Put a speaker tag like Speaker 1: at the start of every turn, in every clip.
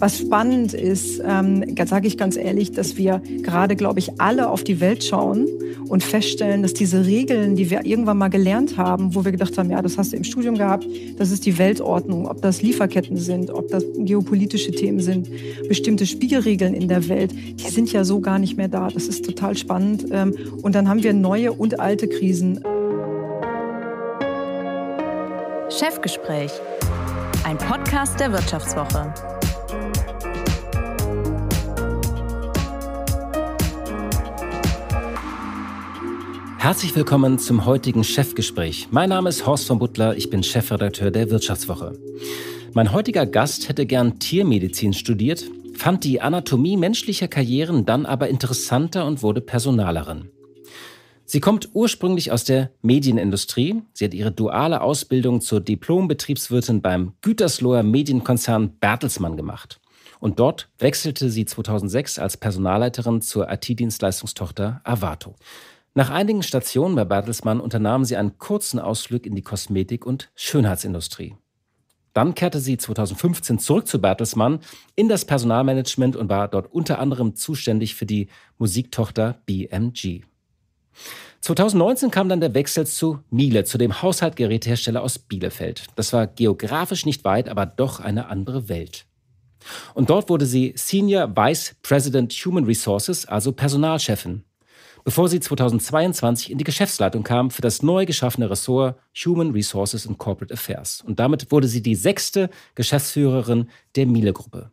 Speaker 1: Was spannend ist, ähm, sage ich ganz ehrlich, dass wir gerade, glaube ich, alle auf die Welt schauen und feststellen, dass diese Regeln, die wir irgendwann mal gelernt haben, wo wir gedacht haben, ja, das hast du im Studium gehabt, das ist die Weltordnung, ob das Lieferketten sind, ob das geopolitische Themen sind, bestimmte Spielregeln in der Welt, die sind ja so gar nicht mehr da. Das ist total spannend. Ähm, und dann haben wir neue und alte Krisen. Chefgespräch ein Podcast der Wirtschaftswoche.
Speaker 2: Herzlich willkommen zum heutigen Chefgespräch. Mein Name ist Horst von Butler, ich bin Chefredakteur der Wirtschaftswoche. Mein heutiger Gast hätte gern Tiermedizin studiert, fand die Anatomie menschlicher Karrieren dann aber interessanter und wurde Personalerin. Sie kommt ursprünglich aus der Medienindustrie. Sie hat ihre duale Ausbildung zur Diplom-Betriebswirtin beim Gütersloher Medienkonzern Bertelsmann gemacht. Und dort wechselte sie 2006 als Personalleiterin zur IT-Dienstleistungstochter Avato. Nach einigen Stationen bei Bertelsmann unternahm sie einen kurzen Ausflug in die Kosmetik- und Schönheitsindustrie. Dann kehrte sie 2015 zurück zu Bertelsmann in das Personalmanagement und war dort unter anderem zuständig für die Musiktochter BMG. 2019 kam dann der Wechsel zu Miele, zu dem Haushaltgerätehersteller aus Bielefeld. Das war geografisch nicht weit, aber doch eine andere Welt. Und dort wurde sie Senior Vice President Human Resources, also Personalchefin, bevor sie 2022 in die Geschäftsleitung kam für das neu geschaffene Ressort Human Resources and Corporate Affairs. Und damit wurde sie die sechste Geschäftsführerin der Miele-Gruppe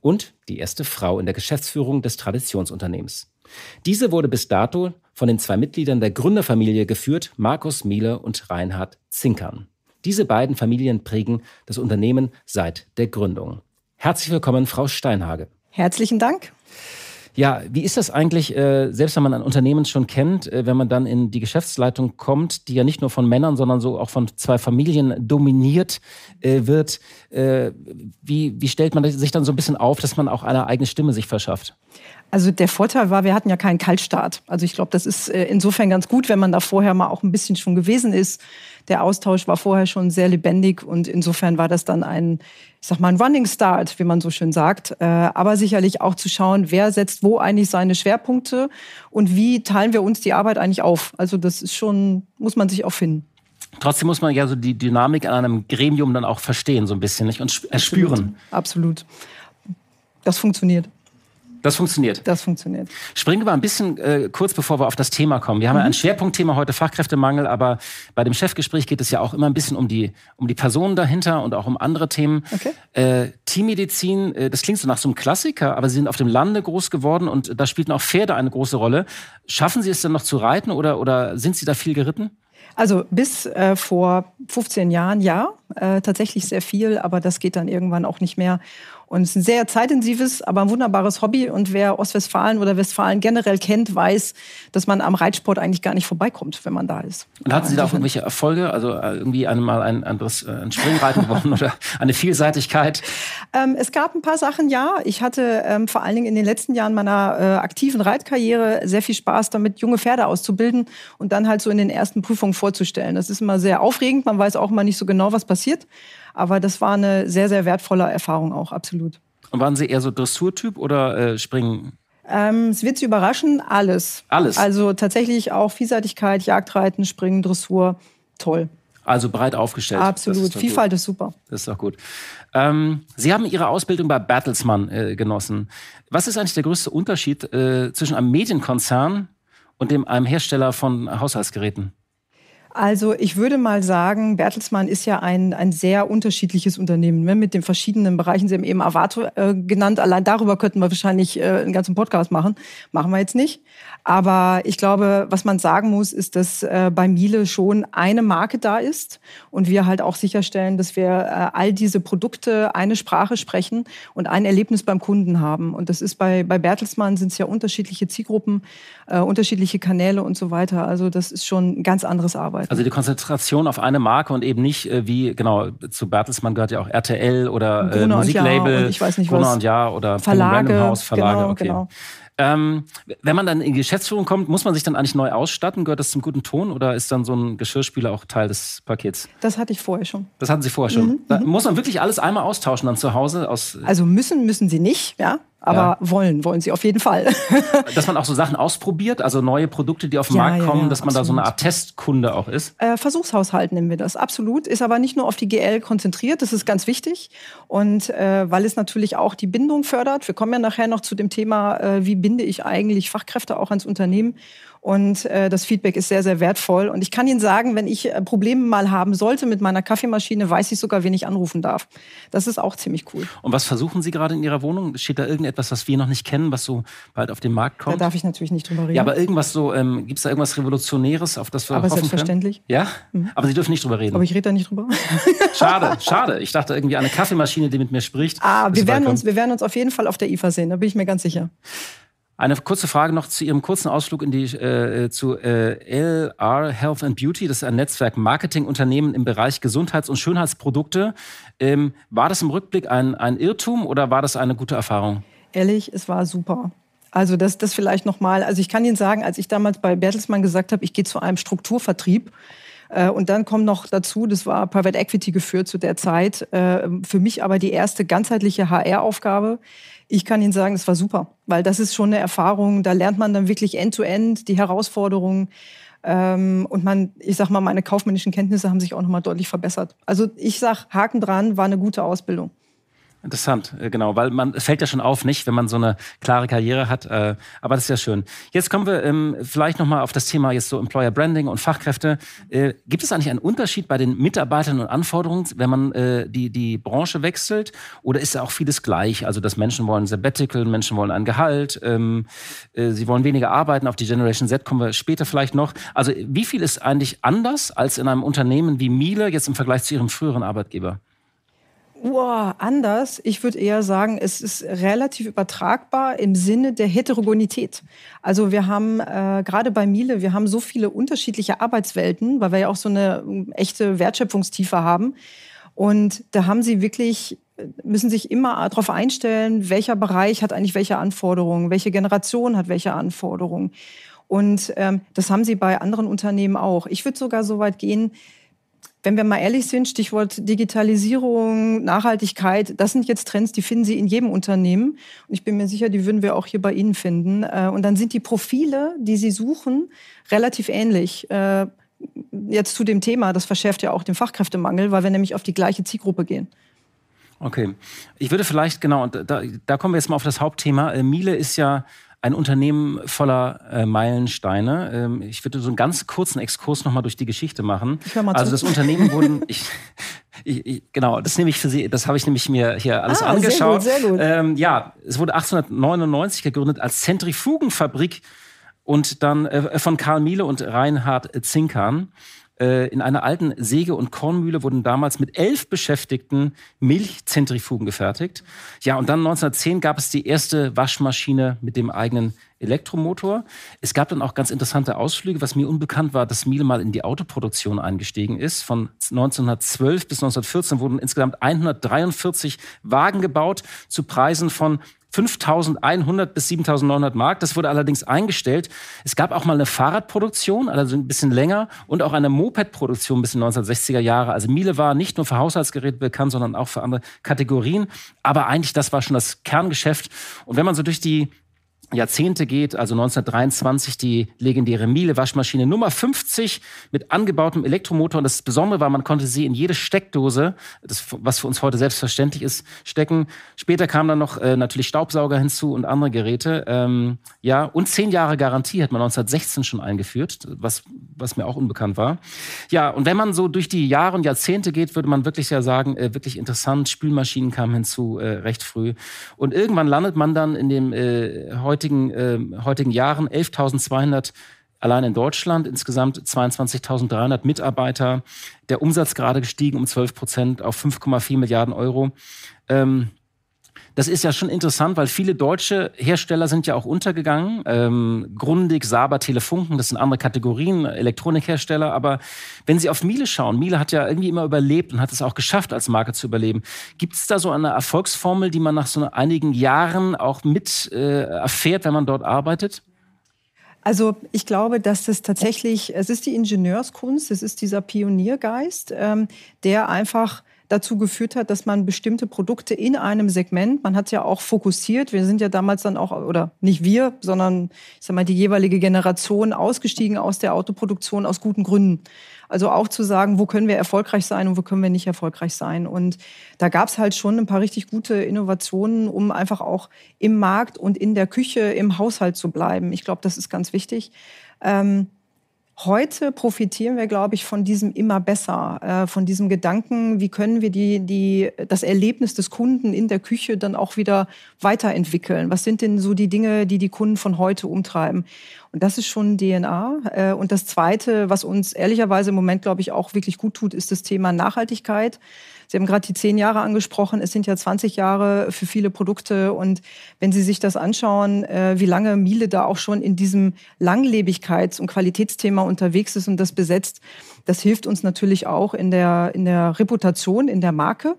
Speaker 2: und die erste Frau in der Geschäftsführung des Traditionsunternehmens. Diese wurde bis dato von den zwei Mitgliedern der Gründerfamilie geführt, Markus Miele und Reinhard Zinkern. Diese beiden Familien prägen das Unternehmen seit der Gründung. Herzlich willkommen, Frau Steinhage.
Speaker 1: Herzlichen Dank.
Speaker 2: Ja, wie ist das eigentlich, äh, selbst wenn man ein Unternehmen schon kennt, äh, wenn man dann in die Geschäftsleitung kommt, die ja nicht nur von Männern, sondern so auch von zwei Familien dominiert äh, wird, wie, wie stellt man sich dann so ein bisschen auf, dass man auch eine eigene Stimme sich verschafft?
Speaker 1: Also der Vorteil war, wir hatten ja keinen Kaltstart. Also ich glaube, das ist äh, insofern ganz gut, wenn man da vorher mal auch ein bisschen schon gewesen ist. Der Austausch war vorher schon sehr lebendig und insofern war das dann ein, ich sag mal, ein Running Start, wie man so schön sagt. Äh, aber sicherlich auch zu schauen, wer setzt wo eigentlich seine Schwerpunkte und wie teilen wir uns die Arbeit eigentlich auf. Also das ist schon, muss man sich auch finden.
Speaker 2: Trotzdem muss man ja so die Dynamik an einem Gremium dann auch verstehen, so ein bisschen, nicht? Und äh, spüren. Absolut. Absolut. Das funktioniert. Das funktioniert. Das funktioniert. Springen wir mal ein bisschen äh, kurz, bevor wir auf das Thema kommen. Wir haben mhm. ja ein Schwerpunktthema heute Fachkräftemangel, aber bei dem Chefgespräch geht es ja auch immer ein bisschen um die um die Personen dahinter und auch um andere Themen. Okay. Äh, Tiermedizin, äh, das klingt so nach so einem Klassiker, aber Sie sind auf dem Lande groß geworden und da spielten auch Pferde eine große Rolle. Schaffen Sie es dann noch zu reiten oder oder sind Sie da viel geritten?
Speaker 1: Also bis äh, vor 15 Jahren ja, äh, tatsächlich sehr viel, aber das geht dann irgendwann auch nicht mehr. Und es ist ein sehr zeitintensives, aber ein wunderbares Hobby. Und wer Ostwestfalen oder Westfalen generell kennt, weiß, dass man am Reitsport eigentlich gar nicht vorbeikommt, wenn man da ist.
Speaker 2: Und hatten Sie da auch irgendwelche Erfolge? Also äh, irgendwie einmal ein anderes äh, ein Springreiten gewonnen oder eine Vielseitigkeit?
Speaker 1: Ähm, es gab ein paar Sachen, ja. Ich hatte ähm, vor allen Dingen in den letzten Jahren meiner äh, aktiven Reitkarriere sehr viel Spaß damit, junge Pferde auszubilden und dann halt so in den ersten Prüfungen vorzustellen. Das ist immer sehr aufregend. Man weiß auch immer nicht so genau, was passiert. Aber das war eine sehr, sehr wertvolle Erfahrung auch, absolut.
Speaker 2: Und waren Sie eher so Dressurtyp oder äh, Springen?
Speaker 1: Ähm, es wird Sie überraschen, alles. Alles. Also tatsächlich auch Vielseitigkeit, Jagdreiten, Springen, Dressur, toll.
Speaker 2: Also breit aufgestellt. Absolut. Ist Vielfalt gut. ist super. Das ist doch gut. Ähm, Sie haben Ihre Ausbildung bei Bertelsmann äh, genossen. Was ist eigentlich der größte Unterschied äh, zwischen einem Medienkonzern und dem, einem Hersteller von Haushaltsgeräten?
Speaker 1: Also ich würde mal sagen, Bertelsmann ist ja ein, ein sehr unterschiedliches Unternehmen ne, mit den verschiedenen Bereichen. Sie haben eben Avato äh, genannt. Allein darüber könnten wir wahrscheinlich äh, einen ganzen Podcast machen. Machen wir jetzt nicht. Aber ich glaube, was man sagen muss, ist, dass äh, bei Miele schon eine Marke da ist und wir halt auch sicherstellen, dass wir äh, all diese Produkte eine Sprache sprechen und ein Erlebnis beim Kunden haben. Und das ist bei, bei Bertelsmann sind es ja unterschiedliche Zielgruppen, äh, unterschiedliche Kanäle und so weiter. Also das ist schon ein ganz anderes Arbeiten. Marken. Also
Speaker 2: die Konzentration auf eine Marke und eben nicht äh, wie, genau, zu Bertelsmann gehört ja auch RTL oder äh, Musiklabel, und ja, und ich weiß nicht Gruner was. und Ja oder Verlage, House, Verlage, genau, okay. Genau. Ähm, wenn man dann in die Geschäftsführung kommt, muss man sich dann eigentlich neu ausstatten? Gehört das zum guten Ton oder ist dann so ein Geschirrspüler auch Teil des Pakets?
Speaker 1: Das hatte ich vorher schon.
Speaker 2: Das hatten Sie vorher schon. Mhm, mhm. muss man wirklich alles einmal austauschen dann zu Hause? Aus also
Speaker 1: müssen, müssen Sie nicht, ja. Aber ja. wollen, wollen sie auf jeden Fall.
Speaker 2: dass man auch so Sachen ausprobiert, also neue Produkte, die auf den ja, Markt kommen, ja, dass man absolut. da so eine Art Testkunde auch ist?
Speaker 1: Äh, Versuchshaushalt nennen wir das, absolut. Ist aber nicht nur auf die GL konzentriert, das ist ganz wichtig. Und äh, weil es natürlich auch die Bindung fördert. Wir kommen ja nachher noch zu dem Thema, äh, wie binde ich eigentlich Fachkräfte auch ans Unternehmen. Und äh, das Feedback ist sehr, sehr wertvoll. Und ich kann Ihnen sagen, wenn ich äh, Probleme mal haben sollte mit meiner Kaffeemaschine, weiß ich sogar, wen ich anrufen darf. Das ist auch ziemlich cool.
Speaker 2: Und was versuchen Sie gerade in Ihrer Wohnung? Steht da irgendetwas, was wir noch nicht kennen, was so bald auf den Markt kommt? Da darf ich
Speaker 1: natürlich nicht drüber reden. Ja, aber
Speaker 2: irgendwas so, ähm, gibt es da irgendwas Revolutionäres, auf das wir aber hoffen selbstverständlich. Ja? Mhm. Aber Sie dürfen nicht drüber reden. Aber
Speaker 1: ich rede da nicht drüber.
Speaker 2: schade, schade. Ich dachte irgendwie an eine Kaffeemaschine, die mit mir spricht. Ah, wir werden, uns,
Speaker 1: wir werden uns auf jeden Fall auf der IFA sehen, da bin ich mir ganz sicher.
Speaker 2: Eine kurze Frage noch zu Ihrem kurzen Ausflug in die, äh, äh zu äh, LR Health and Beauty. Das ist ein Netzwerk Marketingunternehmen im Bereich Gesundheits- und Schönheitsprodukte. Ähm, war das im Rückblick ein, ein Irrtum oder war das eine gute Erfahrung?
Speaker 1: Ehrlich, es war super. Also das, das vielleicht nochmal. Also ich kann Ihnen sagen, als ich damals bei Bertelsmann gesagt habe, ich gehe zu einem Strukturvertrieb, äh, und dann kommt noch dazu, das war Private Equity geführt zu der Zeit, äh, für mich aber die erste ganzheitliche HR-Aufgabe. Ich kann Ihnen sagen, es war super, weil das ist schon eine Erfahrung. Da lernt man dann wirklich end-to-end -end die Herausforderungen. Ähm, und man, ich sag mal, meine kaufmännischen Kenntnisse haben sich auch nochmal deutlich verbessert. Also ich sag, Haken dran, war eine gute Ausbildung.
Speaker 2: Interessant, äh, genau, weil man es fällt ja schon auf, nicht, wenn man so eine klare Karriere hat. Äh, aber das ist ja schön. Jetzt kommen wir ähm, vielleicht noch mal auf das Thema jetzt so Employer Branding und Fachkräfte. Äh, gibt es eigentlich einen Unterschied bei den Mitarbeitern und Anforderungen, wenn man äh, die die Branche wechselt? Oder ist ja auch vieles gleich? Also dass Menschen wollen Sabbatical, Menschen wollen ein Gehalt, ähm, äh, sie wollen weniger arbeiten. Auf die Generation Z kommen wir später vielleicht noch. Also wie viel ist eigentlich anders als in einem Unternehmen wie Miele jetzt im Vergleich zu ihrem früheren Arbeitgeber?
Speaker 1: uah, anders. Ich würde eher sagen, es ist relativ übertragbar im Sinne der Heterogenität. Also wir haben äh, gerade bei Miele, wir haben so viele unterschiedliche Arbeitswelten, weil wir ja auch so eine ähm, echte Wertschöpfungstiefe haben. Und da haben sie wirklich äh, müssen sich immer darauf einstellen, welcher Bereich hat eigentlich welche Anforderungen, welche Generation hat welche Anforderungen. Und ähm, das haben sie bei anderen Unternehmen auch. Ich würde sogar so weit gehen, wenn wir mal ehrlich sind, Stichwort Digitalisierung, Nachhaltigkeit, das sind jetzt Trends, die finden Sie in jedem Unternehmen. Und ich bin mir sicher, die würden wir auch hier bei Ihnen finden. Äh, und dann sind die Profile, die Sie suchen, relativ ähnlich äh, jetzt zu dem Thema, das verschärft ja auch den Fachkräftemangel, weil wir nämlich auf die gleiche Zielgruppe gehen.
Speaker 2: Okay. Ich würde vielleicht, genau, da, da kommen wir jetzt mal auf das Hauptthema. Äh, Miele ist ja ein Unternehmen voller äh, Meilensteine. Ähm, ich würde so einen ganz kurzen Exkurs nochmal durch die Geschichte machen. Ich mal also zu. das Unternehmen wurden. Ich, ich, ich, genau, das nehme ich für Sie, das habe ich nämlich mir hier alles ah, angeschaut. Sehr gut, sehr gut. Ähm, ja, es wurde 1899 gegründet als Zentrifugenfabrik und dann äh, von Karl Miele und Reinhard Zinkern. Äh, in einer alten Säge- und Kornmühle wurden damals mit elf Beschäftigten Milchzentrifugen gefertigt. Ja, und dann 1910 gab es die erste Waschmaschine mit dem eigenen Elektromotor. Es gab dann auch ganz interessante Ausflüge. Was mir unbekannt war, dass Miele mal in die Autoproduktion eingestiegen ist. Von 1912 bis 1914 wurden insgesamt 143 Wagen gebaut zu Preisen von 5100 bis 7900 Mark. Das wurde allerdings eingestellt. Es gab auch mal eine Fahrradproduktion, also ein bisschen länger, und auch eine Mopedproduktion bis in die 1960er Jahre. Also Miele war nicht nur für Haushaltsgeräte bekannt, sondern auch für andere Kategorien. Aber eigentlich, das war schon das Kerngeschäft. Und wenn man so durch die Jahrzehnte geht, also 1923 die legendäre Miele-Waschmaschine Nummer 50 mit angebautem Elektromotor. Und das Besondere war, man konnte sie in jede Steckdose, das, was für uns heute selbstverständlich ist, stecken. Später kamen dann noch äh, natürlich Staubsauger hinzu und andere Geräte. Ähm, ja, und zehn Jahre Garantie hat man 1916 schon eingeführt, was, was mir auch unbekannt war. Ja, und wenn man so durch die Jahre und Jahrzehnte geht, würde man wirklich ja sagen, äh, wirklich interessant. Spülmaschinen kamen hinzu äh, recht früh. Und irgendwann landet man dann in dem äh, heutigen, äh, heutigen Jahren 11.200 allein in Deutschland, insgesamt 22.300 Mitarbeiter, der Umsatz gerade gestiegen um 12 Prozent auf 5,4 Milliarden Euro. Ähm, das ist ja schon interessant, weil viele deutsche Hersteller sind ja auch untergegangen. Ähm, Grundig, Saber, Telefunken, das sind andere Kategorien, Elektronikhersteller. Aber wenn Sie auf Miele schauen, Miele hat ja irgendwie immer überlebt und hat es auch geschafft, als Marke zu überleben. Gibt es da so eine Erfolgsformel, die man nach so einigen Jahren auch mit äh, erfährt, wenn man dort arbeitet?
Speaker 1: Also ich glaube, dass das tatsächlich, es ist die Ingenieurskunst, es ist dieser Pioniergeist, ähm, der einfach dazu geführt hat, dass man bestimmte Produkte in einem Segment, man hat ja auch fokussiert, wir sind ja damals dann auch, oder nicht wir, sondern ich sag mal, die jeweilige Generation ausgestiegen aus der Autoproduktion aus guten Gründen. Also auch zu sagen, wo können wir erfolgreich sein und wo können wir nicht erfolgreich sein. Und da gab es halt schon ein paar richtig gute Innovationen, um einfach auch im Markt und in der Küche, im Haushalt zu bleiben. Ich glaube, das ist ganz wichtig. Ähm, Heute profitieren wir, glaube ich, von diesem immer besser, äh, von diesem Gedanken, wie können wir die, die, das Erlebnis des Kunden in der Küche dann auch wieder weiterentwickeln? Was sind denn so die Dinge, die die Kunden von heute umtreiben? Und das ist schon DNA. Äh, und das Zweite, was uns ehrlicherweise im Moment, glaube ich, auch wirklich gut tut, ist das Thema Nachhaltigkeit. Sie haben gerade die zehn Jahre angesprochen. Es sind ja 20 Jahre für viele Produkte. Und wenn Sie sich das anschauen, äh, wie lange Miele da auch schon in diesem Langlebigkeits- und Qualitätsthema unterwegs ist und das besetzt, das hilft uns natürlich auch in der, in der Reputation, in der Marke.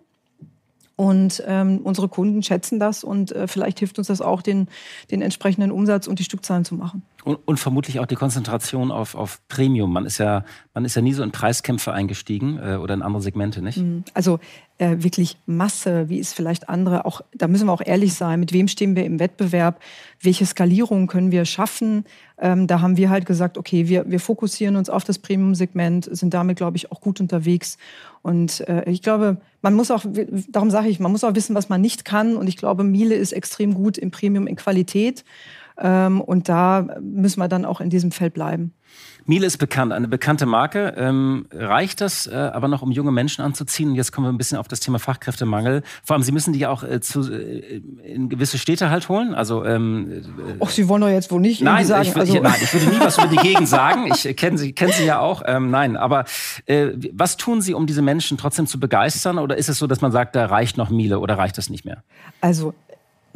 Speaker 1: Und ähm, unsere Kunden schätzen das und äh, vielleicht hilft uns das auch, den, den entsprechenden Umsatz und die Stückzahlen zu machen.
Speaker 2: Und, und vermutlich auch die Konzentration auf, auf Premium. Man ist ja, man ist ja nie so in Preiskämpfe eingestiegen äh, oder in andere Segmente, nicht?
Speaker 1: Mhm. Also äh, wirklich Masse? Wie ist vielleicht andere? Auch da müssen wir auch ehrlich sein. Mit wem stehen wir im Wettbewerb? Welche Skalierung können wir schaffen? Ähm, da haben wir halt gesagt, okay, wir, wir fokussieren uns auf das Premium-Segment, sind damit, glaube ich, auch gut unterwegs. Und äh, ich glaube, man muss auch, darum sage ich, man muss auch wissen, was man nicht kann. Und ich glaube, Miele ist extrem gut im Premium in Qualität. Ähm, und da müssen wir dann auch in diesem Feld bleiben.
Speaker 2: Miele ist bekannt, eine bekannte Marke. Ähm, reicht das äh, aber noch, um junge Menschen anzuziehen? Und jetzt kommen wir ein bisschen auf das Thema Fachkräftemangel. Vor allem, Sie müssen die ja auch äh, zu, äh, in gewisse Städte halt holen. Also, ähm, äh,
Speaker 1: Och, Sie wollen doch jetzt wohl nicht nein, sagen. Ich, also ich, nein, ich würde nie was über die Gegend sagen. Ich äh, kenne
Speaker 2: Sie, kenn Sie ja auch. Ähm, nein, aber äh, was tun Sie, um diese Menschen trotzdem zu begeistern? Oder ist es so, dass man sagt, da reicht noch Miele oder reicht das nicht mehr?
Speaker 1: Also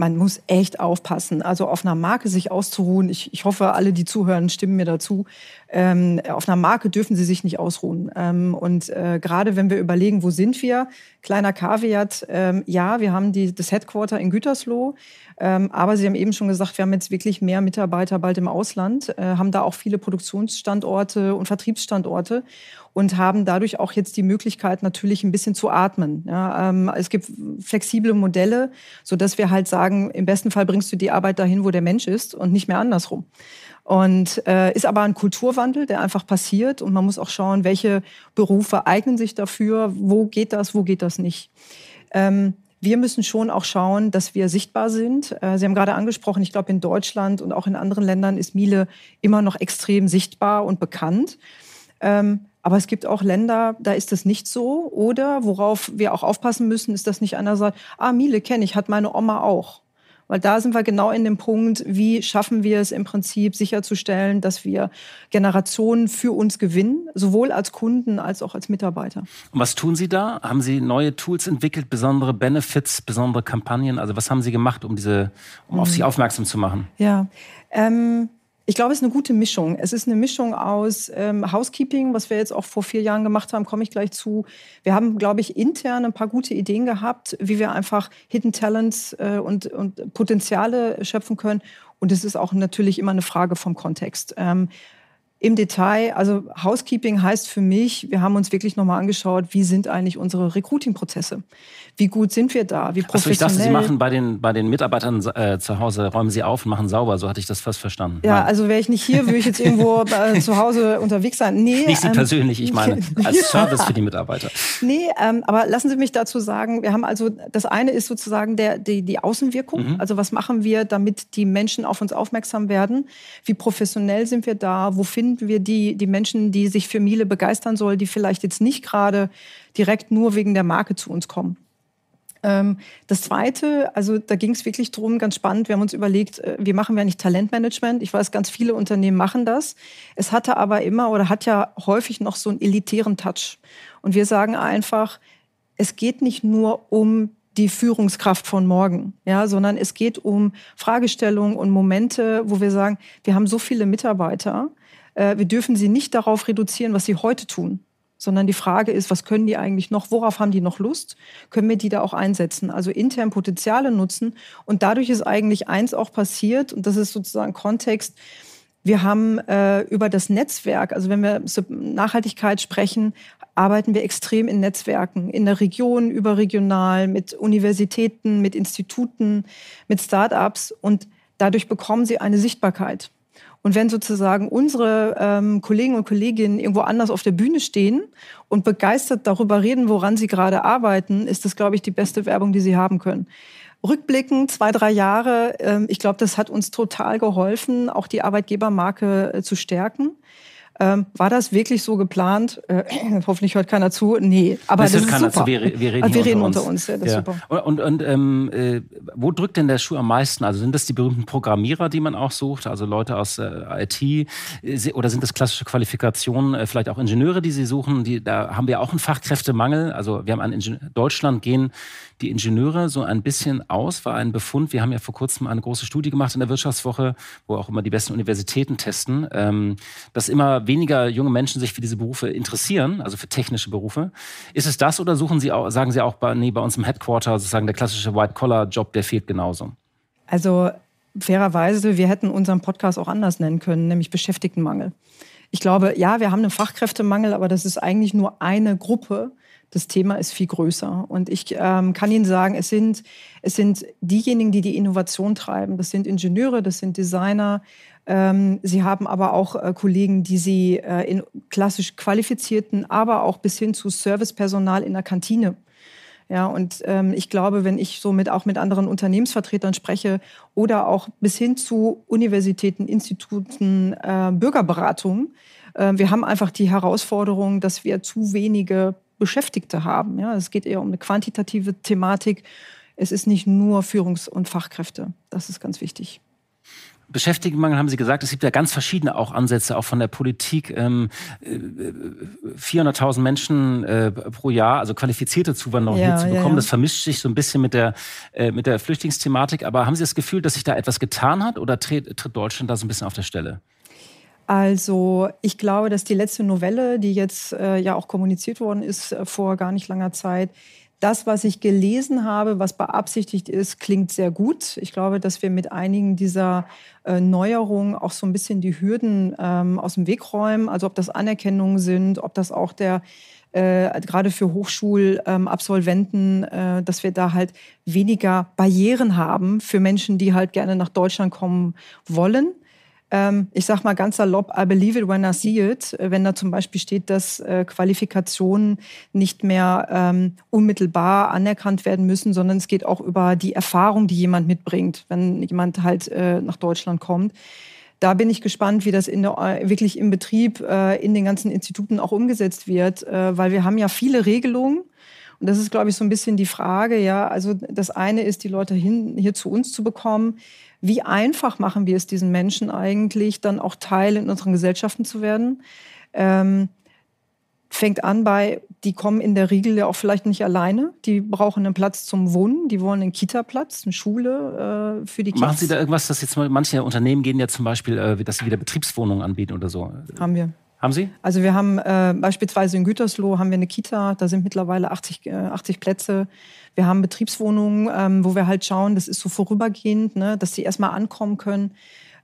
Speaker 1: man muss echt aufpassen. Also auf einer Marke sich auszuruhen, ich, ich hoffe, alle, die zuhören, stimmen mir dazu. Ähm, auf einer Marke dürfen sie sich nicht ausruhen. Ähm, und äh, gerade wenn wir überlegen, wo sind wir, kleiner Kaviat, ähm, ja, wir haben die, das Headquarter in Gütersloh, ähm, aber Sie haben eben schon gesagt, wir haben jetzt wirklich mehr Mitarbeiter bald im Ausland, äh, haben da auch viele Produktionsstandorte und Vertriebsstandorte und haben dadurch auch jetzt die Möglichkeit, natürlich ein bisschen zu atmen. Ja, ähm, es gibt flexible Modelle, sodass wir halt sagen, im besten Fall bringst du die Arbeit dahin, wo der Mensch ist und nicht mehr andersrum. Und äh, ist aber ein Kulturwandel, der einfach passiert. Und man muss auch schauen, welche Berufe eignen sich dafür, wo geht das, wo geht das nicht. Ähm, wir müssen schon auch schauen, dass wir sichtbar sind. Äh, Sie haben gerade angesprochen, ich glaube, in Deutschland und auch in anderen Ländern ist Miele immer noch extrem sichtbar und bekannt. Ähm, aber es gibt auch Länder, da ist das nicht so. Oder worauf wir auch aufpassen müssen, ist, das nicht einer ah, Miele kenne ich, hat meine Oma auch. Weil da sind wir genau in dem Punkt, wie schaffen wir es im Prinzip sicherzustellen, dass wir Generationen für uns gewinnen, sowohl als Kunden als auch als Mitarbeiter.
Speaker 2: Und was tun Sie da? Haben Sie neue Tools entwickelt, besondere Benefits, besondere Kampagnen? Also was haben Sie gemacht, um diese, um auf hm. Sie aufmerksam zu machen?
Speaker 1: Ja. Ähm ich glaube, es ist eine gute Mischung. Es ist eine Mischung aus ähm, Housekeeping, was wir jetzt auch vor vier Jahren gemacht haben, komme ich gleich zu. Wir haben, glaube ich, intern ein paar gute Ideen gehabt, wie wir einfach Hidden Talents äh, und, und Potenziale schöpfen können. Und es ist auch natürlich immer eine Frage vom Kontext. Ähm, im Detail, also Housekeeping heißt für mich, wir haben uns wirklich nochmal angeschaut, wie sind eigentlich unsere Recruiting-Prozesse? Wie gut sind wir da? Wie professionell? Achso, ich dachte, Sie machen
Speaker 2: bei den, bei den Mitarbeitern äh, zu Hause, räumen Sie auf und machen sauber, so hatte ich das fast verstanden. Ja,
Speaker 1: Nein. also wäre ich nicht hier, würde ich jetzt irgendwo äh, zu Hause unterwegs sein. Nee, nicht Sie ähm, persönlich, ich meine, als Service für die Mitarbeiter. Nee, ähm, aber lassen Sie mich dazu sagen, wir haben also, das eine ist sozusagen der, die, die Außenwirkung, mhm. also was machen wir, damit die Menschen auf uns aufmerksam werden? Wie professionell sind wir da? Wo finden sind wir die, die Menschen, die sich für Miele begeistern sollen, die vielleicht jetzt nicht gerade direkt nur wegen der Marke zu uns kommen. Ähm, das Zweite, also da ging es wirklich drum, ganz spannend, wir haben uns überlegt, äh, wie machen wir nicht Talentmanagement? Ich weiß, ganz viele Unternehmen machen das. Es hatte aber immer oder hat ja häufig noch so einen elitären Touch. Und wir sagen einfach, es geht nicht nur um die Führungskraft von morgen, ja, sondern es geht um Fragestellungen und Momente, wo wir sagen, wir haben so viele Mitarbeiter, äh, wir dürfen sie nicht darauf reduzieren, was sie heute tun, sondern die Frage ist, was können die eigentlich noch, worauf haben die noch Lust, können wir die da auch einsetzen, also intern Potenziale nutzen. Und dadurch ist eigentlich eins auch passiert, und das ist sozusagen Kontext, wir haben äh, über das Netzwerk, also wenn wir Nachhaltigkeit sprechen, arbeiten wir extrem in Netzwerken, in der Region, überregional, mit Universitäten, mit Instituten, mit Start-ups und dadurch bekommen sie eine Sichtbarkeit. Und wenn sozusagen unsere ähm, Kollegen und Kolleginnen irgendwo anders auf der Bühne stehen und begeistert darüber reden, woran sie gerade arbeiten, ist das, glaube ich, die beste Werbung, die sie haben können. Rückblicken, zwei, drei Jahre, ähm, ich glaube, das hat uns total geholfen, auch die Arbeitgebermarke äh, zu stärken. Ähm, war das wirklich so geplant? Äh, hoffentlich hört keiner zu. Nee, aber das, das ist super. Zu. Wir, wir reden, also wir reden unter, uns. unter uns. Ja, das ja.
Speaker 2: super. Und, und ähm, äh, wo drückt denn der Schuh am meisten? Also sind das die berühmten Programmierer, die man auch sucht, also Leute aus äh, IT, äh, oder sind das klassische Qualifikationen, äh, vielleicht auch Ingenieure, die sie suchen? Die, da haben wir auch einen Fachkräftemangel. Also wir haben an Deutschland gehen die Ingenieure so ein bisschen aus, war ein Befund. Wir haben ja vor kurzem eine große Studie gemacht in der Wirtschaftswoche, wo auch immer die besten Universitäten testen, ähm, dass immer weniger junge Menschen sich für diese Berufe interessieren, also für technische Berufe. Ist es das oder suchen Sie auch, sagen Sie auch, bei, nee, bei uns im Headquarter sozusagen der klassische White-Collar-Job, der fehlt genauso?
Speaker 1: Also fairerweise, wir hätten unseren Podcast auch anders nennen können, nämlich Beschäftigtenmangel. Ich glaube, ja, wir haben einen Fachkräftemangel, aber das ist eigentlich nur eine Gruppe. Das Thema ist viel größer. Und ich ähm, kann Ihnen sagen, es sind, es sind diejenigen, die die Innovation treiben. Das sind Ingenieure, das sind Designer, ähm, sie haben aber auch äh, Kollegen, die Sie äh, in klassisch qualifizierten, aber auch bis hin zu Servicepersonal in der Kantine ja, und ähm, ich glaube, wenn ich so mit auch mit anderen Unternehmensvertretern spreche oder auch bis hin zu Universitäten, Instituten, äh, Bürgerberatung, äh, wir haben einfach die Herausforderung, dass wir zu wenige Beschäftigte haben. Ja, es geht eher um eine quantitative Thematik. Es ist nicht nur Führungs- und Fachkräfte. Das ist ganz wichtig.
Speaker 2: Beschäftigtenmangel haben Sie gesagt, es gibt ja ganz verschiedene auch Ansätze, auch von der Politik. 400.000 ähm, äh, Menschen äh, pro Jahr, also qualifizierte Zuwanderung ja, hier zu bekommen, ja, ja. das vermischt sich so ein bisschen mit der, äh, mit der Flüchtlingsthematik. Aber haben Sie das Gefühl, dass sich da etwas getan hat oder tritt, tritt Deutschland da so ein bisschen auf der Stelle?
Speaker 1: Also ich glaube, dass die letzte Novelle, die jetzt ja auch kommuniziert worden ist, vor gar nicht langer Zeit, das, was ich gelesen habe, was beabsichtigt ist, klingt sehr gut. Ich glaube, dass wir mit einigen dieser äh, Neuerungen auch so ein bisschen die Hürden ähm, aus dem Weg räumen. Also ob das Anerkennungen sind, ob das auch der äh, gerade für Hochschulabsolventen, ähm, äh, dass wir da halt weniger Barrieren haben für Menschen, die halt gerne nach Deutschland kommen wollen. Ähm, ich sag mal ganz salopp, I believe it when I see it, äh, wenn da zum Beispiel steht, dass äh, Qualifikationen nicht mehr ähm, unmittelbar anerkannt werden müssen, sondern es geht auch über die Erfahrung, die jemand mitbringt, wenn jemand halt äh, nach Deutschland kommt. Da bin ich gespannt, wie das in der, äh, wirklich im Betrieb, äh, in den ganzen Instituten auch umgesetzt wird, äh, weil wir haben ja viele Regelungen. Und das ist, glaube ich, so ein bisschen die Frage, ja. Also das eine ist, die Leute hin, hier zu uns zu bekommen wie einfach machen wir es diesen Menschen eigentlich, dann auch Teil in unseren Gesellschaften zu werden. Ähm, fängt an bei, die kommen in der Regel ja auch vielleicht nicht alleine. Die brauchen einen Platz zum Wohnen, die wollen einen Kita-Platz, eine Schule äh, für die Kinder. Machen Sie da
Speaker 2: irgendwas, dass jetzt mal, manche Unternehmen gehen ja zum Beispiel, äh, dass sie wieder Betriebswohnungen anbieten oder so? Haben wir. Haben Sie?
Speaker 1: Also wir haben äh, beispielsweise in Gütersloh haben wir eine Kita, da sind mittlerweile 80, äh, 80 Plätze. Wir haben Betriebswohnungen, ähm, wo wir halt schauen, das ist so vorübergehend, ne, dass sie erstmal ankommen können.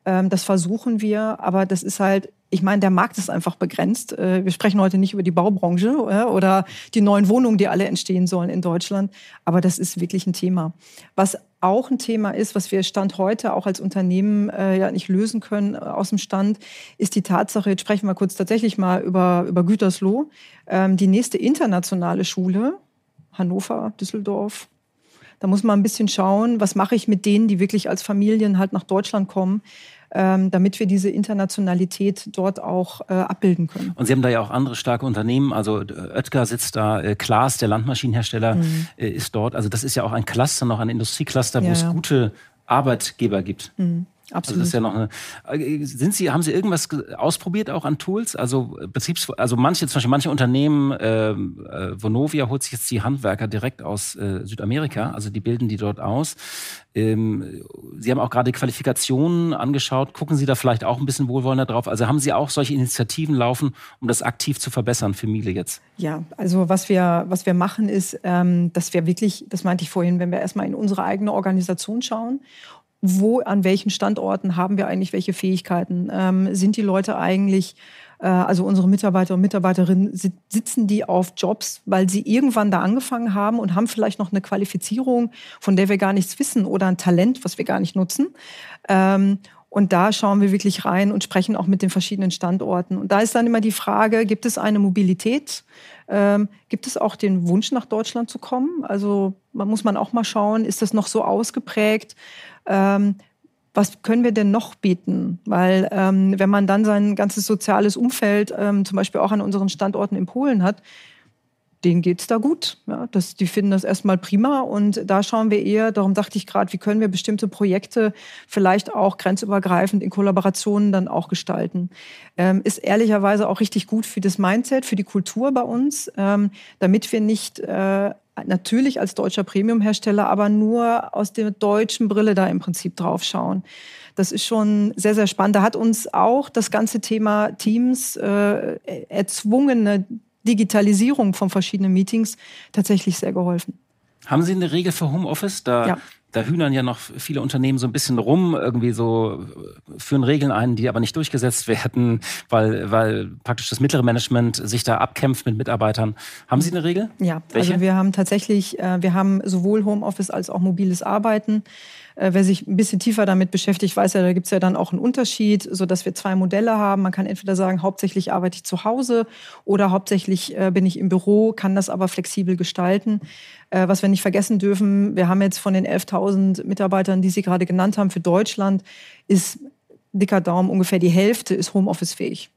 Speaker 1: Ähm, das versuchen wir, aber das ist halt ich meine, der Markt ist einfach begrenzt. Äh, wir sprechen heute nicht über die Baubranche äh, oder die neuen Wohnungen, die alle entstehen sollen in Deutschland. Aber das ist wirklich ein Thema. Was auch ein Thema ist, was wir Stand heute auch als Unternehmen äh, ja nicht lösen können aus dem Stand, ist die Tatsache, jetzt sprechen wir kurz tatsächlich mal über, über Gütersloh, ähm, die nächste internationale Schule, Hannover, Düsseldorf, da muss man ein bisschen schauen, was mache ich mit denen, die wirklich als Familien halt nach Deutschland kommen. Ähm, damit wir diese Internationalität dort auch äh, abbilden können.
Speaker 2: Und Sie haben da ja auch andere starke Unternehmen, also äh, Oetker sitzt da, äh, Klaas, der Landmaschinenhersteller, mhm. Äh, ist dort. Also das ist ja auch ein Cluster, noch ein Industriecluster, ja, wo es ja. gute Arbeitgeber gibt. Mhm. Absolut. Also das ist ja noch eine, äh, sind Sie, haben Sie irgendwas ausprobiert auch an Tools? Also Betriebs, also manche, zum Beispiel manche Unternehmen, ähm, äh, Vonovia holt sich jetzt die Handwerker direkt aus äh, Südamerika, also die bilden die dort aus. Ähm, Sie haben auch gerade Qualifikationen angeschaut. Gucken Sie da vielleicht auch ein bisschen wohlwollender drauf? Also haben Sie auch solche Initiativen laufen, um das aktiv zu verbessern für Miele jetzt?
Speaker 1: Ja, also was wir, was wir machen ist, ähm, dass wir wirklich, das meinte ich vorhin, wenn wir erstmal in unsere eigene Organisation schauen wo, an welchen Standorten haben wir eigentlich welche Fähigkeiten? Ähm, sind die Leute eigentlich, äh, also unsere Mitarbeiter und Mitarbeiterinnen, sitzen die auf Jobs, weil sie irgendwann da angefangen haben und haben vielleicht noch eine Qualifizierung, von der wir gar nichts wissen oder ein Talent, was wir gar nicht nutzen? Ähm, und da schauen wir wirklich rein und sprechen auch mit den verschiedenen Standorten. Und da ist dann immer die Frage, gibt es eine Mobilität? Ähm, gibt es auch den Wunsch, nach Deutschland zu kommen? Also man muss man auch mal schauen, ist das noch so ausgeprägt? ähm, was können wir denn noch bieten? Weil ähm, wenn man dann sein ganzes soziales Umfeld ähm, zum Beispiel auch an unseren Standorten in Polen hat, denen geht es da gut. Ja, das, die finden das erstmal prima und da schauen wir eher, darum dachte ich gerade, wie können wir bestimmte Projekte vielleicht auch grenzübergreifend in Kollaborationen dann auch gestalten. Ähm, ist ehrlicherweise auch richtig gut für das Mindset, für die Kultur bei uns, ähm, damit wir nicht äh, natürlich als deutscher Premium-Hersteller, aber nur aus der deutschen Brille da im Prinzip drauf schauen. Das ist schon sehr, sehr spannend. Da hat uns auch das ganze Thema Teams äh, erzwungene Digitalisierung von verschiedenen Meetings tatsächlich sehr geholfen.
Speaker 2: Haben Sie eine Regel für Homeoffice? Da ja da hühnern ja noch viele Unternehmen so ein bisschen rum, irgendwie so äh, führen Regeln ein, die aber nicht durchgesetzt werden, weil, weil praktisch das mittlere Management sich da abkämpft mit Mitarbeitern. Haben Sie eine Regel? Ja, also Welche? also wir
Speaker 1: haben tatsächlich, äh, wir haben sowohl Homeoffice als auch mobiles Arbeiten. Äh, wer sich ein bisschen tiefer damit beschäftigt, weiß ja, da gibt es ja dann auch einen Unterschied, sodass wir zwei Modelle haben. Man kann entweder sagen, hauptsächlich arbeite ich zu Hause oder hauptsächlich äh, bin ich im Büro, kann das aber flexibel gestalten. Äh, was wir nicht vergessen dürfen, wir haben jetzt von den 11.000 Mitarbeitern, die Sie gerade genannt haben, für Deutschland ist dicker Daumen ungefähr die Hälfte ist Homeoffice-fähig.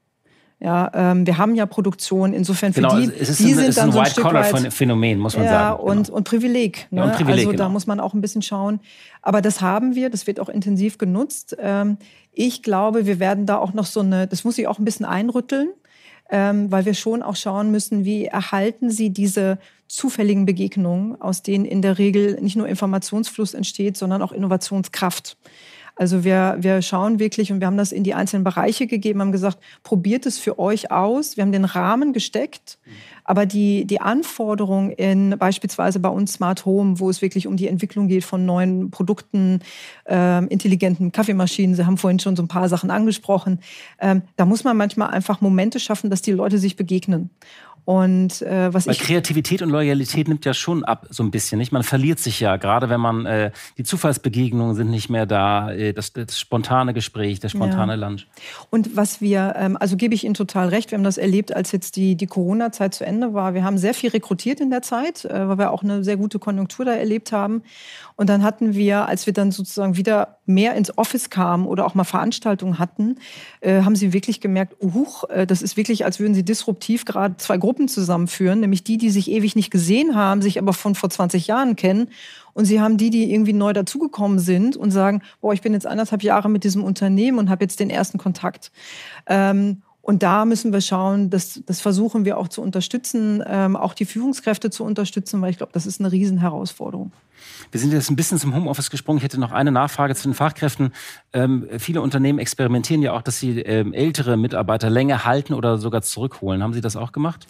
Speaker 1: Ja, ähm, wir haben ja Produktion, insofern für genau, die, es ist die ein, sind es ist ein, ein White-Collar-Phänomen, muss man ja, sagen. Genau. Und, und Privileg. Ne? Ja, und ne? Privileg also genau. da muss man auch ein bisschen schauen. Aber das haben wir, das wird auch intensiv genutzt. Ähm, ich glaube, wir werden da auch noch so eine, das muss ich auch ein bisschen einrütteln, ähm, weil wir schon auch schauen müssen, wie erhalten Sie diese zufälligen Begegnungen, aus denen in der Regel nicht nur Informationsfluss entsteht, sondern auch Innovationskraft. Also wir, wir schauen wirklich und wir haben das in die einzelnen Bereiche gegeben, haben gesagt, probiert es für euch aus. Wir haben den Rahmen gesteckt, mhm. aber die, die Anforderung in beispielsweise bei uns Smart Home, wo es wirklich um die Entwicklung geht von neuen Produkten, äh, intelligenten Kaffeemaschinen, Sie haben vorhin schon so ein paar Sachen angesprochen, äh, da muss man manchmal einfach Momente schaffen, dass die Leute sich begegnen. Und äh, was Weil ich
Speaker 2: Kreativität und Loyalität nimmt ja schon ab, so ein bisschen. Nicht? Man verliert sich ja, gerade wenn man äh, die Zufallsbegegnungen sind nicht mehr da, äh, das, das, spontane Gespräch, der spontane ja. Lunch.
Speaker 1: Und was wir, ähm, also gebe ich Ihnen total recht, wir haben das erlebt, als jetzt die, die Corona-Zeit zu Ende war. Wir haben sehr viel rekrutiert in der Zeit, äh, weil wir auch eine sehr gute Konjunktur da erlebt haben. Und dann hatten wir, als wir dann sozusagen wieder mehr ins Office kamen oder auch mal Veranstaltungen hatten, äh, haben sie wirklich gemerkt, uch, äh, das ist wirklich, als würden sie disruptiv gerade zwei Gruppen zusammenführen, nämlich die, die sich ewig nicht gesehen haben, sich aber von vor 20 Jahren kennen. Und sie haben die, die irgendwie neu dazugekommen sind und sagen, boah, ich bin jetzt anderthalb Jahre mit diesem Unternehmen und habe jetzt den ersten Kontakt. Ähm, und da müssen wir schauen, das, das versuchen wir auch zu unterstützen, ähm, auch die Führungskräfte zu unterstützen, weil ich glaube, das ist eine Riesenherausforderung.
Speaker 2: Wir sind jetzt ein bisschen zum Homeoffice gesprungen. Ich hätte noch eine Nachfrage zu den Fachkräften. Ähm, viele Unternehmen experimentieren ja auch, dass sie ähm, ältere Mitarbeiter länger halten oder sogar zurückholen. Haben Sie das auch gemacht?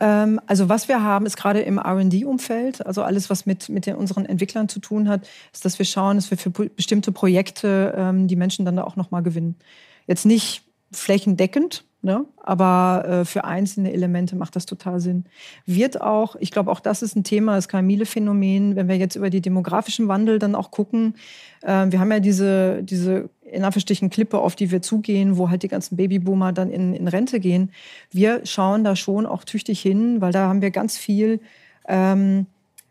Speaker 1: Ähm, also was wir haben, ist gerade im RD-Umfeld, also alles, was mit, mit unseren Entwicklern zu tun hat, ist, dass wir schauen, dass wir für bestimmte Projekte ähm, die Menschen dann da auch nochmal gewinnen. Jetzt nicht flächendeckend, ne? aber äh, für einzelne Elemente macht das total Sinn. Wird auch, ich glaube, auch das ist ein Thema, das Kamile-Phänomen, wenn wir jetzt über den demografischen Wandel dann auch gucken. Äh, wir haben ja diese, diese in Anführungsstrichen Klippe, auf die wir zugehen, wo halt die ganzen Babyboomer dann in, in Rente gehen. Wir schauen da schon auch tüchtig hin, weil da haben wir ganz viel ähm,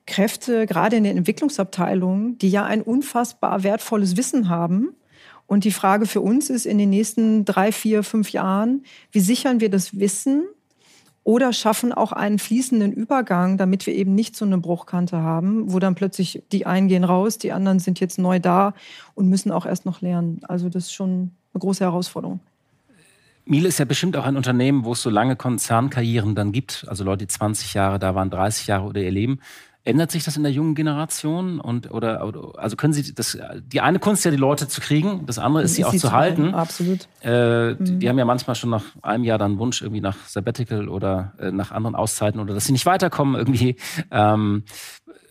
Speaker 1: Kräfte, gerade in den Entwicklungsabteilungen, die ja ein unfassbar wertvolles Wissen haben und die Frage für uns ist in den nächsten drei, vier, fünf Jahren, wie sichern wir das Wissen oder schaffen auch einen fließenden Übergang, damit wir eben nicht so eine Bruchkante haben, wo dann plötzlich die einen gehen raus, die anderen sind jetzt neu da und müssen auch erst noch lernen. Also das ist schon eine große Herausforderung.
Speaker 2: Miele ist ja bestimmt auch ein Unternehmen, wo es so lange Konzernkarrieren dann gibt. Also Leute, die 20 Jahre da waren, 30 Jahre oder ihr Leben. Ändert sich das in der jungen Generation? Und, oder, also können Sie das, die eine Kunst ist ja, die Leute zu kriegen, das andere ist, sie auch sie zu halten. halten. Absolut. Äh, mhm. die, die, haben ja manchmal schon nach einem Jahr dann Wunsch irgendwie nach Sabbatical oder äh, nach anderen Auszeiten oder dass sie nicht weiterkommen irgendwie. Ähm,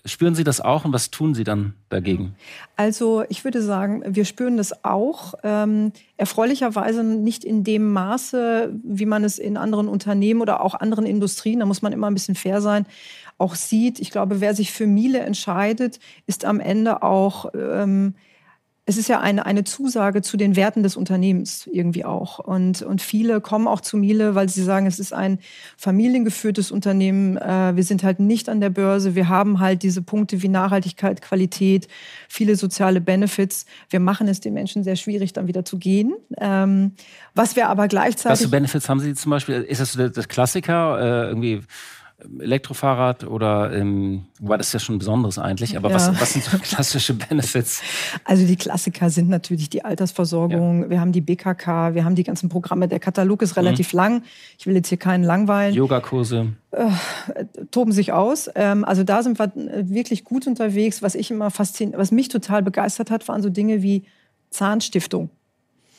Speaker 2: spüren Sie das auch und was tun Sie dann dagegen?
Speaker 1: Also ich würde sagen, wir spüren das auch. Ähm, erfreulicherweise nicht in dem Maße, wie man es in anderen Unternehmen oder auch anderen Industrien, da muss man immer ein bisschen fair sein, auch sieht. Ich glaube, wer sich für Miele entscheidet, ist am Ende auch, ähm, es ist ja eine, eine Zusage zu den Werten des Unternehmens irgendwie auch. Und, und viele kommen auch zu Miele, weil sie sagen, es ist ein familiengeführtes Unternehmen. Äh, wir sind halt nicht an der Börse. Wir haben halt diese Punkte wie Nachhaltigkeit, Qualität, viele soziale Benefits. Wir machen es den Menschen sehr schwierig, dann wieder zu gehen. Ähm, was wir aber gleichzeitig. Was für
Speaker 2: Benefits haben Sie zum Beispiel? Ist das das Klassiker? Äh, irgendwie Elektrofahrrad oder, ähm, wobei das ja schon Besonderes eigentlich, aber ja. was, was, sind so klassische Benefits?
Speaker 1: Also die Klassiker sind natürlich die Altersversorgung, ja. wir haben die BKK, wir haben die ganzen Programme, der Katalog ist relativ mhm. lang, ich will jetzt hier keinen langweilen.
Speaker 2: Yogakurse.
Speaker 1: Äh, toben sich aus. Ähm, also da sind wir wirklich gut unterwegs. Was ich immer faszinierend, was mich total begeistert hat, waren so Dinge wie Zahnstiftung.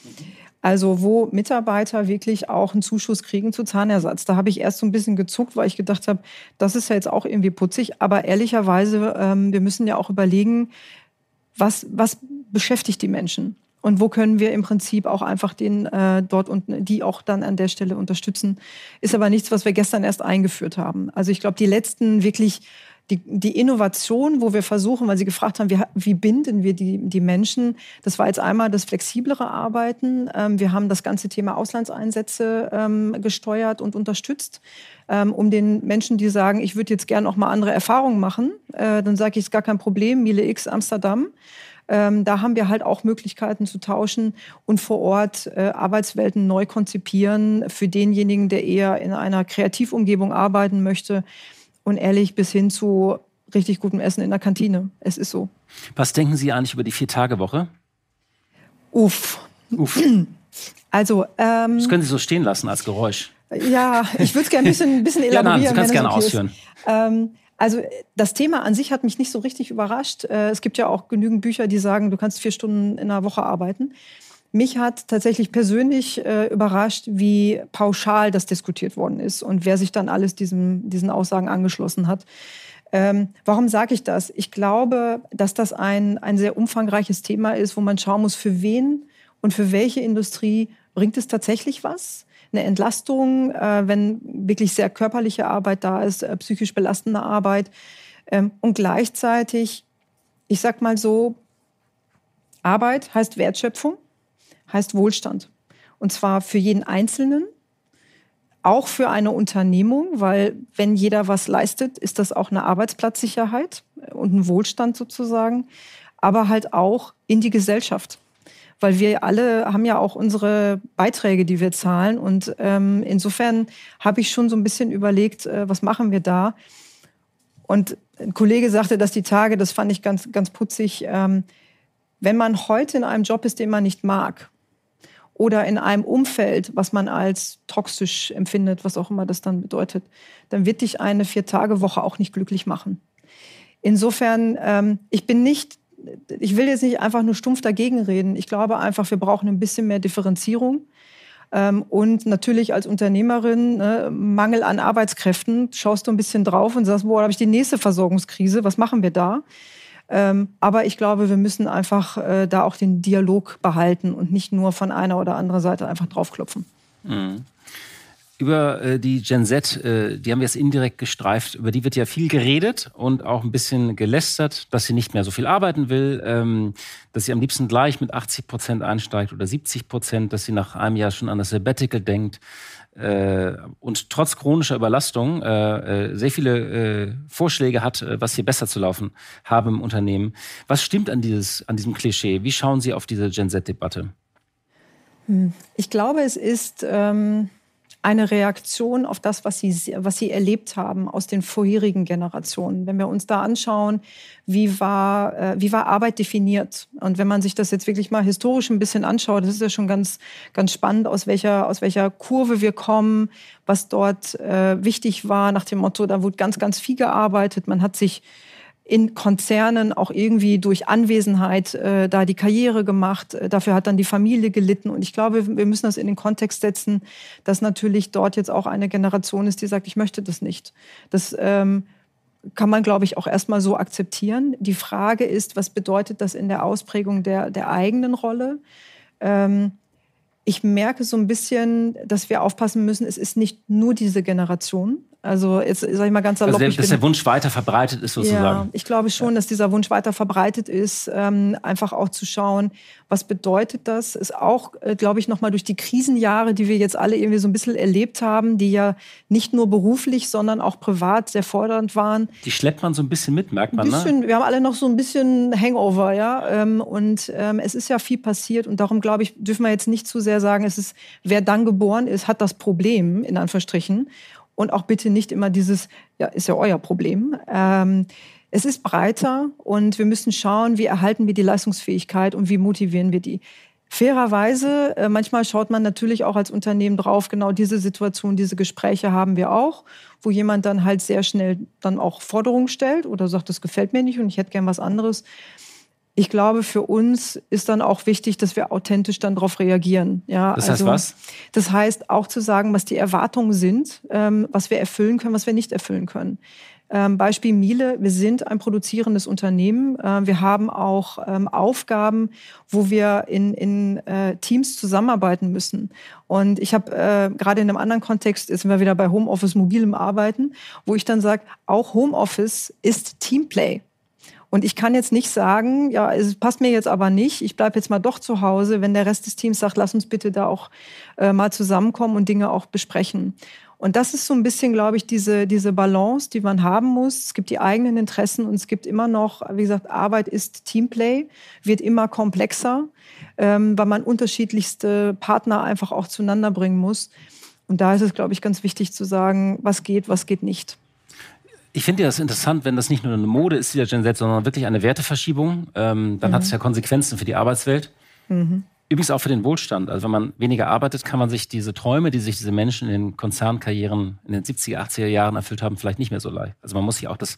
Speaker 1: Mhm also wo Mitarbeiter wirklich auch einen Zuschuss kriegen zu Zahnersatz. Da habe ich erst so ein bisschen gezuckt, weil ich gedacht habe, das ist ja jetzt auch irgendwie putzig. Aber ehrlicherweise, ähm, wir müssen ja auch überlegen, was, was beschäftigt die Menschen? Und wo können wir im Prinzip auch einfach den äh, dort unten, die auch dann an der Stelle unterstützen? Ist aber nichts, was wir gestern erst eingeführt haben. Also ich glaube, die letzten wirklich die, die Innovation, wo wir versuchen, weil Sie gefragt haben, wie, wie binden wir die, die Menschen, das war jetzt einmal das flexiblere Arbeiten. Ähm, wir haben das ganze Thema Auslandseinsätze ähm, gesteuert und unterstützt, ähm, um den Menschen, die sagen, ich würde jetzt gern auch mal andere Erfahrungen machen, äh, dann sage ich, es gar kein Problem, Miele X, Amsterdam. Ähm, da haben wir halt auch Möglichkeiten zu tauschen und vor Ort äh, Arbeitswelten neu konzipieren für denjenigen, der eher in einer Kreativumgebung arbeiten möchte und ehrlich bis hin zu richtig gutem Essen in der Kantine. Es ist so.
Speaker 2: Was denken Sie eigentlich über die Vier-Tage-Woche?
Speaker 1: Uff. Uff. Also, ähm, das können
Speaker 2: Sie so stehen lassen als Geräusch. Ja, ich würde es gerne ein bisschen, ein bisschen elaborieren. ja, nein, Sie können es gerne okay ausführen.
Speaker 1: Ähm, also das Thema an sich hat mich nicht so richtig überrascht. Äh, es gibt ja auch genügend Bücher, die sagen, du kannst vier Stunden in der Woche arbeiten. Mich hat tatsächlich persönlich äh, überrascht, wie pauschal das diskutiert worden ist und wer sich dann alles diesem, diesen Aussagen angeschlossen hat. Ähm, warum sage ich das? Ich glaube, dass das ein, ein sehr umfangreiches Thema ist, wo man schauen muss, für wen und für welche Industrie bringt es tatsächlich was? eine Entlastung, äh, wenn wirklich sehr körperliche Arbeit da ist, äh, psychisch belastende Arbeit. Ähm, und gleichzeitig, ich sag mal so, Arbeit heißt Wertschöpfung heißt Wohlstand. Und zwar für jeden Einzelnen, auch für eine Unternehmung, weil wenn jeder was leistet, ist das auch eine Arbeitsplatzsicherheit und ein Wohlstand sozusagen, aber halt auch in die Gesellschaft. Weil wir alle haben ja auch unsere Beiträge, die wir zahlen. Und ähm, insofern habe ich schon so ein bisschen überlegt, äh, was machen wir da? Und ein Kollege sagte, dass die Tage, das fand ich ganz, ganz putzig, ähm, wenn man heute in einem Job ist, den man nicht mag, oder in einem Umfeld, was man als toxisch empfindet, was auch immer das dann bedeutet, dann wird dich eine Vier-Tage-Woche auch nicht glücklich machen. Insofern, ähm, ich bin nicht, ich will jetzt nicht einfach nur stumpf dagegen reden. Ich glaube einfach, wir brauchen ein bisschen mehr Differenzierung. Ähm, und natürlich als Unternehmerin, ne, Mangel an Arbeitskräften, schaust du ein bisschen drauf und sagst, wo habe ich die nächste Versorgungskrise? Was machen wir da? Ähm, aber ich glaube, wir müssen einfach äh, da auch den Dialog behalten und nicht nur von einer oder anderen Seite einfach draufklopfen.
Speaker 2: Mhm. Über äh, die Gen Z, äh, die haben wir jetzt indirekt gestreift. Über die wird ja viel geredet und auch ein bisschen gelästert, dass sie nicht mehr so viel arbeiten will, ähm, dass sie am liebsten gleich mit 80 Prozent einsteigt oder 70 Prozent, dass sie nach einem Jahr schon an das Sabbatical denkt äh, und trotz chronischer Überlastung äh, äh sehr viele äh, Vorschläge hat, äh, was hier besser zu laufen habe im Unternehmen. Was stimmt an, dieses, an diesem Klischee? Wie schauen Sie auf diese Gen Z-Debatte?
Speaker 1: Hm. Ich glaube, es ist. Ähm eine Reaktion auf das, was sie, was sie erlebt haben aus den vorherigen Generationen. Wenn wir uns da anschauen, wie war, äh, wie war Arbeit definiert? Und wenn man sich das jetzt wirklich mal historisch ein bisschen anschaut, das ist ja schon ganz, ganz spannend, aus welcher, aus welcher Kurve wir kommen, was dort äh, wichtig war, nach dem Motto, da wurde ganz, ganz viel gearbeitet. Man hat sich in Konzernen auch irgendwie durch Anwesenheit äh, da die Karriere gemacht. Äh, dafür hat dann die Familie gelitten. Und ich glaube, wir müssen das in den Kontext setzen, dass natürlich dort jetzt auch eine Generation ist, die sagt, ich möchte das nicht. Das ähm, kann man, glaube ich, auch erstmal so akzeptieren. Die Frage ist, was bedeutet das in der Ausprägung der, der eigenen Rolle? Ähm, ich merke so ein bisschen, dass wir aufpassen müssen, es ist nicht nur diese Generation, also jetzt sag ich mal ganz salopp. Also der, dass der Wunsch weiter
Speaker 2: verbreitet ist sozusagen. Ja,
Speaker 1: ich glaube schon, dass dieser Wunsch weiter verbreitet ist. Ähm, einfach auch zu schauen, was bedeutet das? Ist auch, äh, glaube ich, nochmal durch die Krisenjahre, die wir jetzt alle irgendwie so ein bisschen erlebt haben, die ja nicht nur beruflich, sondern auch privat sehr fordernd waren.
Speaker 2: Die schleppt man so ein bisschen mit, merkt man, ein ne? bisschen, ne?
Speaker 1: Wir haben alle noch so ein bisschen Hangover, ja. Ähm, und ähm, es ist ja viel passiert und darum, glaube ich, dürfen wir jetzt nicht zu sehr sagen, es ist, wer dann geboren ist, hat das Problem, in Anführungsstrichen und auch bitte nicht immer dieses, ja, ist ja euer Problem. Ähm, es ist breiter und wir müssen schauen, wie erhalten wir die Leistungsfähigkeit und wie motivieren wir die. Fairerweise, äh, manchmal schaut man natürlich auch als Unternehmen drauf, genau diese Situation, diese Gespräche haben wir auch, wo jemand dann halt sehr schnell dann auch Forderungen stellt oder sagt, das gefällt mir nicht und ich hätte gern was anderes ich glaube, für uns ist dann auch wichtig, dass wir authentisch dann darauf reagieren. Ja, das heißt also, was? Das heißt auch zu sagen, was die Erwartungen sind, ähm, was wir erfüllen können, was wir nicht erfüllen können. Ähm, Beispiel Miele, wir sind ein produzierendes Unternehmen. Äh, wir haben auch ähm, Aufgaben, wo wir in, in äh, Teams zusammenarbeiten müssen. Und ich habe äh, gerade in einem anderen Kontext, jetzt sind wir wieder bei Homeoffice, mobilem Arbeiten, wo ich dann sage, auch Homeoffice ist Teamplay. Und ich kann jetzt nicht sagen, ja, es passt mir jetzt aber nicht, ich bleibe jetzt mal doch zu Hause, wenn der Rest des Teams sagt, lass uns bitte da auch äh, mal zusammenkommen und Dinge auch besprechen. Und das ist so ein bisschen, glaube ich, diese, diese Balance, die man haben muss. Es gibt die eigenen Interessen und es gibt immer noch, wie gesagt, Arbeit ist Teamplay, wird immer komplexer, ähm, weil man unterschiedlichste Partner einfach auch zueinander bringen muss. Und da ist es, glaube ich, ganz wichtig zu sagen, was geht, was geht nicht.
Speaker 2: Ich finde ja das interessant, wenn das nicht nur eine Mode ist, die der Gen Z, sondern wirklich eine Werteverschiebung. Ähm, dann mhm. hat es ja Konsequenzen für die Arbeitswelt. Mhm. Übrigens auch für den Wohlstand. Also wenn man weniger arbeitet, kann man sich diese Träume, die sich diese Menschen in den Konzernkarrieren in den 70er, 80er Jahren erfüllt haben, vielleicht nicht mehr so leicht. Also man muss sich auch das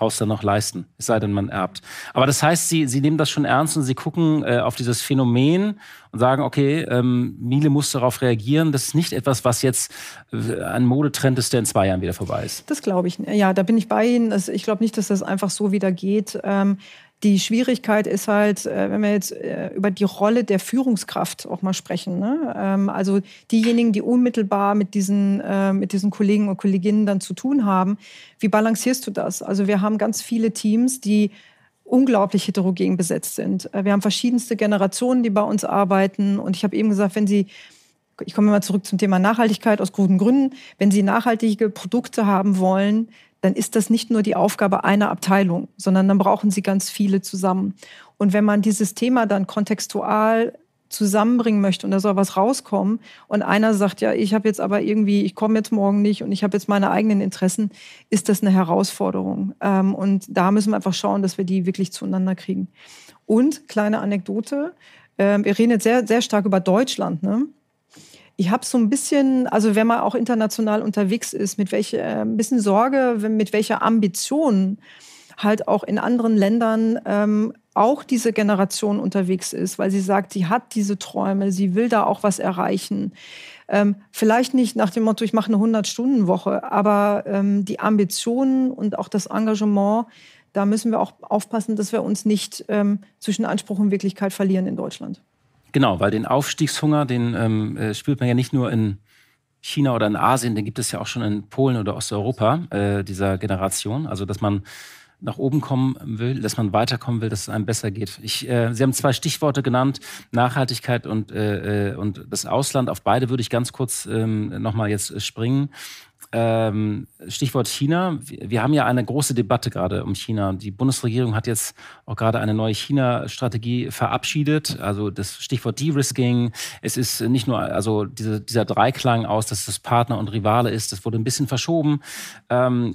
Speaker 2: Haus dann noch leisten, es sei denn, man erbt. Aber das heißt, sie, sie nehmen das schon ernst und sie gucken äh, auf dieses Phänomen und sagen, okay, ähm, Miele muss darauf reagieren. Das ist nicht etwas, was jetzt äh, ein Modetrend ist, der in zwei Jahren wieder vorbei ist.
Speaker 1: Das glaube ich. Ja, da bin ich bei Ihnen. ich glaube nicht, dass das einfach so wieder geht. Ähm, die Schwierigkeit ist halt, äh, wenn wir jetzt äh, über die Rolle der Führungskraft auch mal sprechen. Ne? Ähm, also diejenigen, die unmittelbar mit diesen, äh, mit diesen Kollegen und Kolleginnen dann zu tun haben, wie balancierst du das? Also wir haben ganz viele Teams, die unglaublich heterogen besetzt sind. Wir haben verschiedenste Generationen, die bei uns arbeiten. Und ich habe eben gesagt, wenn Sie ich komme mal zurück zum Thema Nachhaltigkeit aus guten Gründen. Wenn Sie nachhaltige Produkte haben wollen, dann ist das nicht nur die Aufgabe einer Abteilung, sondern dann brauchen sie ganz viele zusammen. Und wenn man dieses Thema dann kontextual zusammenbringen möchte und da soll was rauskommen und einer sagt, ja, ich habe jetzt aber irgendwie, ich komme jetzt morgen nicht und ich habe jetzt meine eigenen Interessen, ist das eine Herausforderung. Ähm, und da müssen wir einfach schauen, dass wir die wirklich zueinander kriegen. Und kleine Anekdote, ähm, wir reden jetzt sehr, sehr stark über Deutschland. Ne? Ich habe so ein bisschen, also wenn man auch international unterwegs ist, mit welcher, äh, ein bisschen Sorge, mit welcher Ambition halt auch in anderen Ländern ähm, auch diese Generation unterwegs ist, weil sie sagt, sie hat diese Träume, sie will da auch was erreichen. Ähm, vielleicht nicht nach dem Motto, ich mache eine 100-Stunden-Woche, aber ähm, die Ambitionen und auch das Engagement, da müssen wir auch aufpassen, dass wir uns nicht ähm, zwischen Anspruch und Wirklichkeit verlieren in Deutschland.
Speaker 2: Genau, weil den Aufstiegshunger, den ähm, äh, spürt man ja nicht nur in China oder in Asien, den gibt es ja auch schon in Polen oder Osteuropa äh, dieser Generation. Also, dass man nach oben kommen will, dass man weiterkommen will, dass es einem besser geht. Ich, äh, Sie haben zwei Stichworte genannt, Nachhaltigkeit und, äh, äh und das Ausland. Auf beide würde ich ganz kurz ähm, nochmal jetzt springen ähm, Stichwort China. Wir haben ja eine große Debatte gerade um China. Die Bundesregierung hat jetzt auch gerade eine neue China-Strategie verabschiedet. Also das Stichwort De-Risking. Es ist nicht nur also diese, dieser Dreiklang aus, dass das Partner und Rivale ist. Das wurde ein bisschen verschoben. Ähm,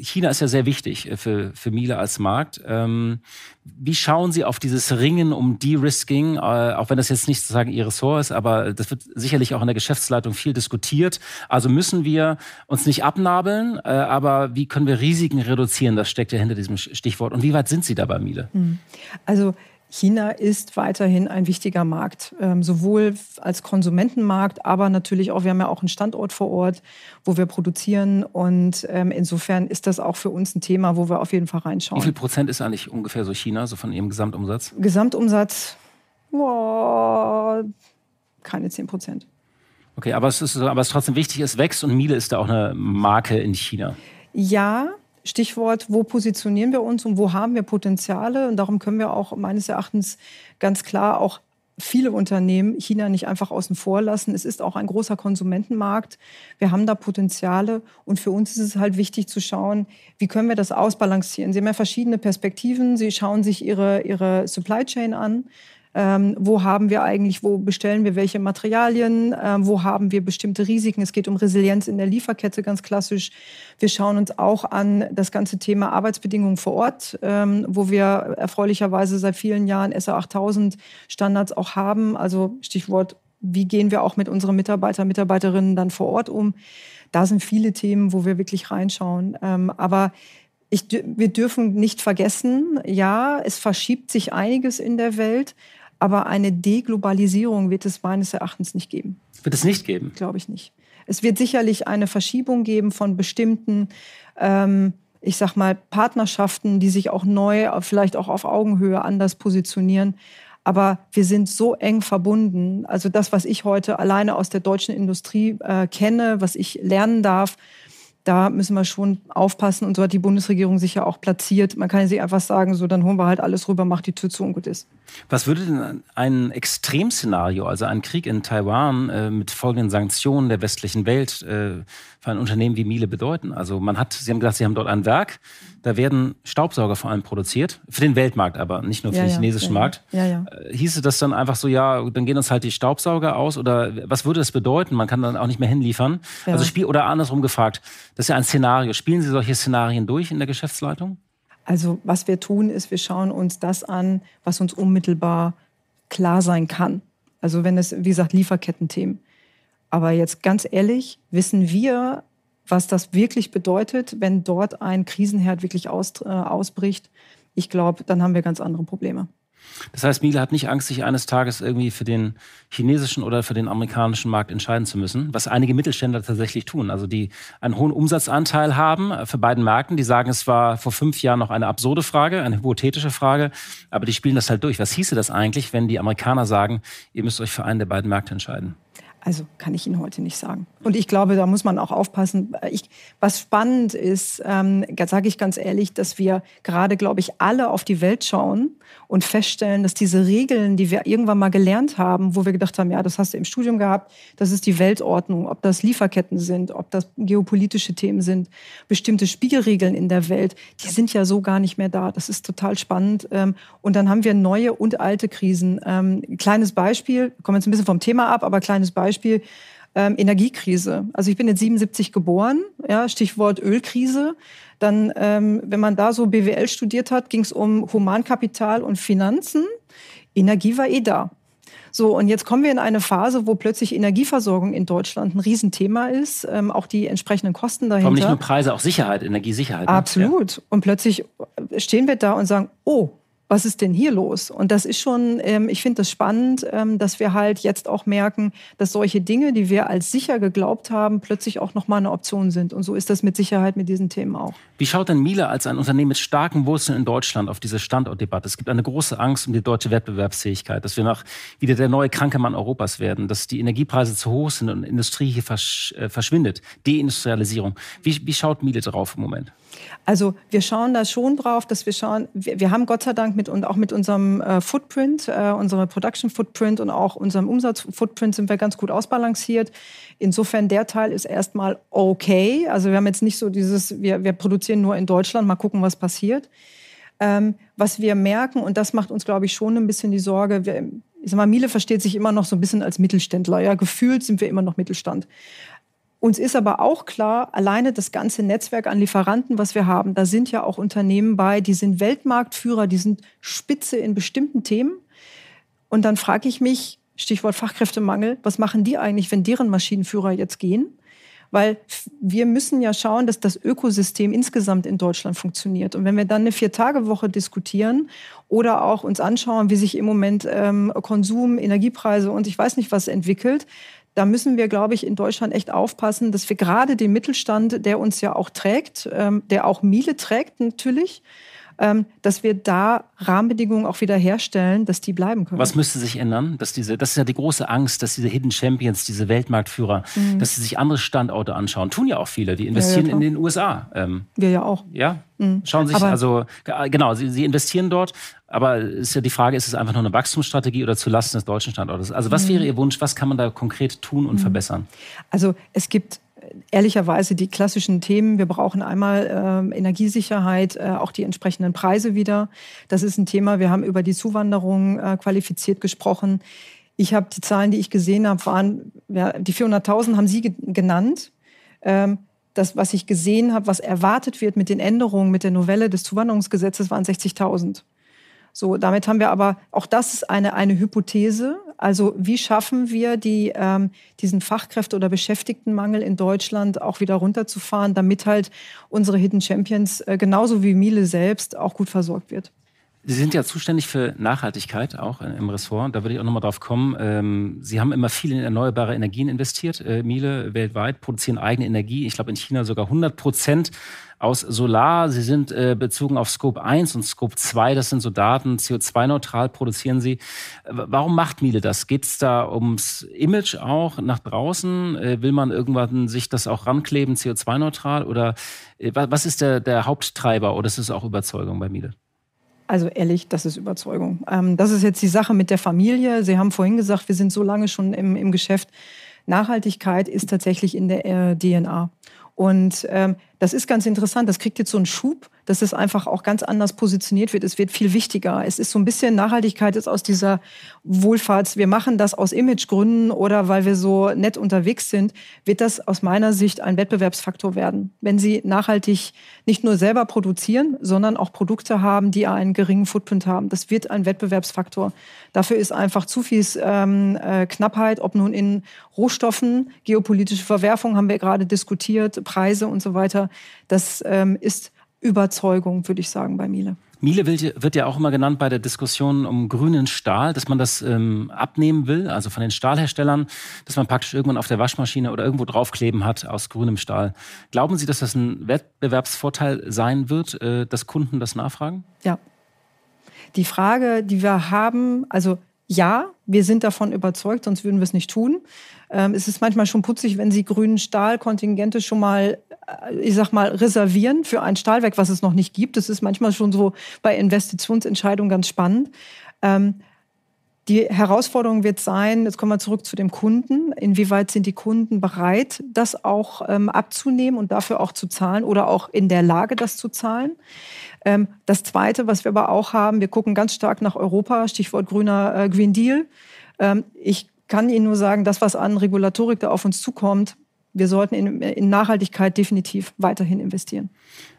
Speaker 2: China ist ja sehr wichtig für, für Miele als Markt. Ähm, wie schauen Sie auf dieses Ringen um De-Risking, äh, auch wenn das jetzt nicht sozusagen Ihr Ressort ist, aber das wird sicherlich auch in der Geschäftsleitung viel diskutiert. Also müssen wir uns nicht abnabeln, äh, aber wie können wir Risiken reduzieren? Das steckt ja hinter diesem Stichwort. Und wie weit sind Sie dabei, Miele?
Speaker 1: Hm. Also China ist weiterhin ein wichtiger Markt, ähm, sowohl als Konsumentenmarkt, aber natürlich auch, wir haben ja auch einen Standort vor Ort, wo wir produzieren. Und ähm, insofern ist das auch für uns ein Thema, wo wir auf jeden Fall reinschauen. Wie viel
Speaker 2: Prozent ist eigentlich ungefähr so China, so von Ihrem Gesamtumsatz?
Speaker 1: Gesamtumsatz, boah, keine 10 Prozent.
Speaker 2: Okay, aber es ist, aber es ist trotzdem wichtig, es wächst und Miele ist da auch eine Marke in China.
Speaker 1: Ja, Stichwort, wo positionieren wir uns und wo haben wir Potenziale? Und darum können wir auch meines Erachtens ganz klar auch viele Unternehmen China nicht einfach außen vor lassen. Es ist auch ein großer Konsumentenmarkt. Wir haben da Potenziale und für uns ist es halt wichtig zu schauen, wie können wir das ausbalancieren. Sie haben ja verschiedene Perspektiven. Sie schauen sich ihre, ihre Supply Chain an. Ähm, wo haben wir eigentlich, wo bestellen wir welche Materialien, ähm, wo haben wir bestimmte Risiken. Es geht um Resilienz in der Lieferkette ganz klassisch. Wir schauen uns auch an das ganze Thema Arbeitsbedingungen vor Ort, ähm, wo wir erfreulicherweise seit vielen Jahren SA 8000 Standards auch haben. Also Stichwort, wie gehen wir auch mit unseren Mitarbeitern, Mitarbeiterinnen dann vor Ort um. Da sind viele Themen, wo wir wirklich reinschauen. Ähm, aber ich, wir dürfen nicht vergessen, ja, es verschiebt sich einiges in der Welt, aber eine Deglobalisierung wird es meines Erachtens nicht geben.
Speaker 2: Wird es nicht geben?
Speaker 1: Glaube ich nicht. Es wird sicherlich eine Verschiebung geben von bestimmten, ähm, ich sag mal, Partnerschaften, die sich auch neu, vielleicht auch auf Augenhöhe anders positionieren. Aber wir sind so eng verbunden. Also das, was ich heute alleine aus der deutschen Industrie äh, kenne, was ich lernen darf, da müssen wir schon aufpassen und so hat die Bundesregierung sich ja auch platziert. Man kann ja sich einfach sagen, so dann holen wir halt alles rüber, macht die Tür zu und gut ist.
Speaker 2: Was würde denn ein Extremszenario, also ein Krieg in Taiwan äh, mit folgenden Sanktionen der westlichen Welt äh, für ein Unternehmen wie Miele bedeuten. Also man hat, Sie haben gesagt, Sie haben dort ein Werk, da werden Staubsauger vor allem produziert, für den Weltmarkt aber, nicht nur für ja, den chinesischen ja, Markt. Ja, äh, Hieße das dann einfach so, ja, dann gehen uns halt die Staubsauger aus oder was würde das bedeuten? Man kann dann auch nicht mehr hinliefern. Also Spiel oder andersrum gefragt, das ist ja ein Szenario. Spielen Sie solche Szenarien durch in der Geschäftsleitung?
Speaker 1: Also was wir tun, ist, wir schauen uns das an, was uns unmittelbar klar sein kann. Also wenn es, wie gesagt, lieferketten Lieferkettenthemen. Aber jetzt ganz ehrlich, wissen wir, was das wirklich bedeutet, wenn dort ein Krisenherd wirklich aus, äh, ausbricht? Ich glaube, dann haben wir ganz andere Probleme.
Speaker 2: Das heißt, Miele hat nicht Angst, sich eines Tages irgendwie für den chinesischen oder für den amerikanischen Markt entscheiden zu müssen, was einige Mittelständler tatsächlich tun. Also die einen hohen Umsatzanteil haben äh, für beiden Märkten. Die sagen, es war vor fünf Jahren noch eine absurde Frage, eine hypothetische Frage, aber die spielen das halt durch. Was hieße das eigentlich, wenn die Amerikaner sagen, ihr müsst euch für einen der beiden Märkte entscheiden?
Speaker 1: Also kann ich Ihnen heute nicht sagen. Und ich glaube, da muss man auch aufpassen. Ich, was spannend ist, ähm, sage ich ganz ehrlich, dass wir gerade, glaube ich, alle auf die Welt schauen und feststellen, dass diese Regeln, die wir irgendwann mal gelernt haben, wo wir gedacht haben, ja, das hast du im Studium gehabt, das ist die Weltordnung, ob das Lieferketten sind, ob das geopolitische Themen sind, bestimmte Spielregeln in der Welt, die sind ja so gar nicht mehr da. Das ist total spannend. Ähm, und dann haben wir neue und alte Krisen. Ähm, kleines Beispiel, kommen jetzt ein bisschen vom Thema ab, aber kleines Beispiel. Beispiel ähm, Energiekrise. Also ich bin jetzt 77 geboren, ja, Stichwort Ölkrise. Dann, ähm, wenn man da so BWL studiert hat, ging es um Humankapital und Finanzen. Energie war eh da. So, und jetzt kommen wir in eine Phase, wo plötzlich Energieversorgung in Deutschland ein Riesenthema ist, ähm, auch die entsprechenden Kosten dahinter. Warum nicht nur
Speaker 2: Preise, auch Sicherheit, Energiesicherheit. Ne? Absolut.
Speaker 1: Ja. Und plötzlich stehen wir da und sagen, oh, was ist denn hier los? Und das ist schon, ähm, ich finde das spannend, ähm, dass wir halt jetzt auch merken, dass solche Dinge, die wir als sicher geglaubt haben, plötzlich auch nochmal eine Option sind. Und so ist das mit Sicherheit mit diesen Themen auch.
Speaker 2: Wie schaut denn Miele als ein Unternehmen mit starken Wurzeln in Deutschland auf diese Standortdebatte? Es gibt eine große Angst um die deutsche Wettbewerbsfähigkeit, dass wir nach wieder der neue kranke Mann Europas werden, dass die Energiepreise zu hoch sind und Industrie hier versch äh, verschwindet. Deindustrialisierung. Wie, wie schaut Miele darauf im Moment?
Speaker 1: Also wir schauen da schon drauf, dass wir schauen, wir, wir haben Gott sei Dank mit und auch mit unserem äh, Footprint, äh, unserem Production Footprint und auch unserem Umsatz Footprint sind wir ganz gut ausbalanciert. Insofern der Teil ist erstmal okay. Also wir haben jetzt nicht so dieses, wir, wir produzieren nur in Deutschland, mal gucken, was passiert. Ähm, was wir merken, und das macht uns, glaube ich, schon ein bisschen die Sorge, wir, ich sag mal, Miele versteht sich immer noch so ein bisschen als Mittelständler. Ja, gefühlt sind wir immer noch Mittelstand. Uns ist aber auch klar, alleine das ganze Netzwerk an Lieferanten, was wir haben, da sind ja auch Unternehmen bei, die sind Weltmarktführer, die sind Spitze in bestimmten Themen. Und dann frage ich mich, Stichwort Fachkräftemangel, was machen die eigentlich, wenn deren Maschinenführer jetzt gehen? Weil wir müssen ja schauen, dass das Ökosystem insgesamt in Deutschland funktioniert. Und wenn wir dann eine Vier-Tage-Woche diskutieren oder auch uns anschauen, wie sich im Moment ähm, Konsum, Energiepreise und ich weiß nicht was entwickelt, da müssen wir, glaube ich, in Deutschland echt aufpassen, dass wir gerade den Mittelstand, der uns ja auch trägt, ähm, der auch Miele trägt natürlich, ähm, dass wir da Rahmenbedingungen auch wieder herstellen, dass die bleiben können. Was müsste
Speaker 2: sich ändern? Dass diese, das ist ja die große Angst, dass diese Hidden Champions, diese Weltmarktführer, mhm. dass sie sich andere Standorte anschauen. Tun ja auch viele, die investieren ja, ja, in den USA. Ähm, wir ja auch. Ja,
Speaker 1: mhm. Schauen sich Aber
Speaker 2: also genau, sie, sie investieren dort, aber ist ja die Frage, ist es einfach nur eine Wachstumsstrategie oder zulasten des deutschen Standortes? Also was wäre mhm. Ihr Wunsch? Was kann man da konkret tun und mhm. verbessern?
Speaker 1: Also es gibt äh, ehrlicherweise die klassischen Themen. Wir brauchen einmal äh, Energiesicherheit, äh, auch die entsprechenden Preise wieder. Das ist ein Thema. Wir haben über die Zuwanderung äh, qualifiziert gesprochen. Ich habe die Zahlen, die ich gesehen habe, waren ja, die 400.000 haben Sie ge genannt. Ähm, das, was ich gesehen habe, was erwartet wird mit den Änderungen, mit der Novelle des Zuwanderungsgesetzes, waren 60.000. So, damit haben wir aber, auch das ist eine, eine Hypothese. Also wie schaffen wir die, ähm, diesen Fachkräfte- oder Beschäftigtenmangel in Deutschland auch wieder runterzufahren, damit halt unsere Hidden Champions äh, genauso wie Miele selbst auch gut versorgt wird.
Speaker 2: Sie sind ja zuständig für Nachhaltigkeit auch im Ressort. Da würde ich auch nochmal drauf kommen. Ähm, Sie haben immer viel in erneuerbare Energien investiert. Äh, Miele weltweit produzieren eigene Energie. Ich glaube, in China sogar 100 Prozent aus Solar. Sie sind äh, bezogen auf Scope 1 und Scope 2, das sind so Daten, CO2-neutral produzieren Sie. Warum macht Miele das? Geht es da ums Image auch nach draußen? Äh, will man irgendwann sich das auch rankleben, CO2-neutral? Oder was ist der, der Haupttreiber oder ist es auch Überzeugung bei Miele?
Speaker 1: Also ehrlich, das ist Überzeugung. Ähm, das ist jetzt die Sache mit der Familie. Sie haben vorhin gesagt, wir sind so lange schon im, im Geschäft. Nachhaltigkeit ist tatsächlich in der äh, DNA. Und ähm, das ist ganz interessant. Das kriegt jetzt so einen Schub, dass es einfach auch ganz anders positioniert wird. Es wird viel wichtiger. Es ist so ein bisschen Nachhaltigkeit ist aus dieser Wohlfahrts. Wir machen das aus Imagegründen oder weil wir so nett unterwegs sind, wird das aus meiner Sicht ein Wettbewerbsfaktor werden. Wenn Sie nachhaltig nicht nur selber produzieren, sondern auch Produkte haben, die einen geringen Footprint haben, das wird ein Wettbewerbsfaktor. Dafür ist einfach zu viel ähm, äh, Knappheit, ob nun in Rohstoffen, geopolitische Verwerfung haben wir gerade diskutiert, Preise und so weiter. Das ähm, ist Überzeugung, würde ich sagen, bei Miele.
Speaker 2: Miele wird ja auch immer genannt bei der Diskussion um grünen Stahl, dass man das ähm, abnehmen will, also von den Stahlherstellern, dass man praktisch irgendwann auf der Waschmaschine oder irgendwo draufkleben hat aus grünem Stahl. Glauben Sie, dass das ein Wettbewerbsvorteil sein wird, äh, dass Kunden das nachfragen?
Speaker 1: Ja. Die Frage, die wir haben, also ja, wir sind davon überzeugt, sonst würden wir es nicht tun. Ähm, es ist manchmal schon putzig, wenn Sie grünen Stahlkontingente schon mal äh, ich sag mal, reservieren für ein Stahlwerk, was es noch nicht gibt. Das ist manchmal schon so bei Investitionsentscheidungen ganz spannend. Ähm, die Herausforderung wird sein, jetzt kommen wir zurück zu dem Kunden, inwieweit sind die Kunden bereit, das auch ähm, abzunehmen und dafür auch zu zahlen oder auch in der Lage, das zu zahlen. Ähm, das Zweite, was wir aber auch haben, wir gucken ganz stark nach Europa, Stichwort grüner äh, Green Deal. Ähm, ich kann Ihnen nur sagen, das, was an Regulatorik da auf uns zukommt, wir sollten in, in Nachhaltigkeit definitiv weiterhin investieren.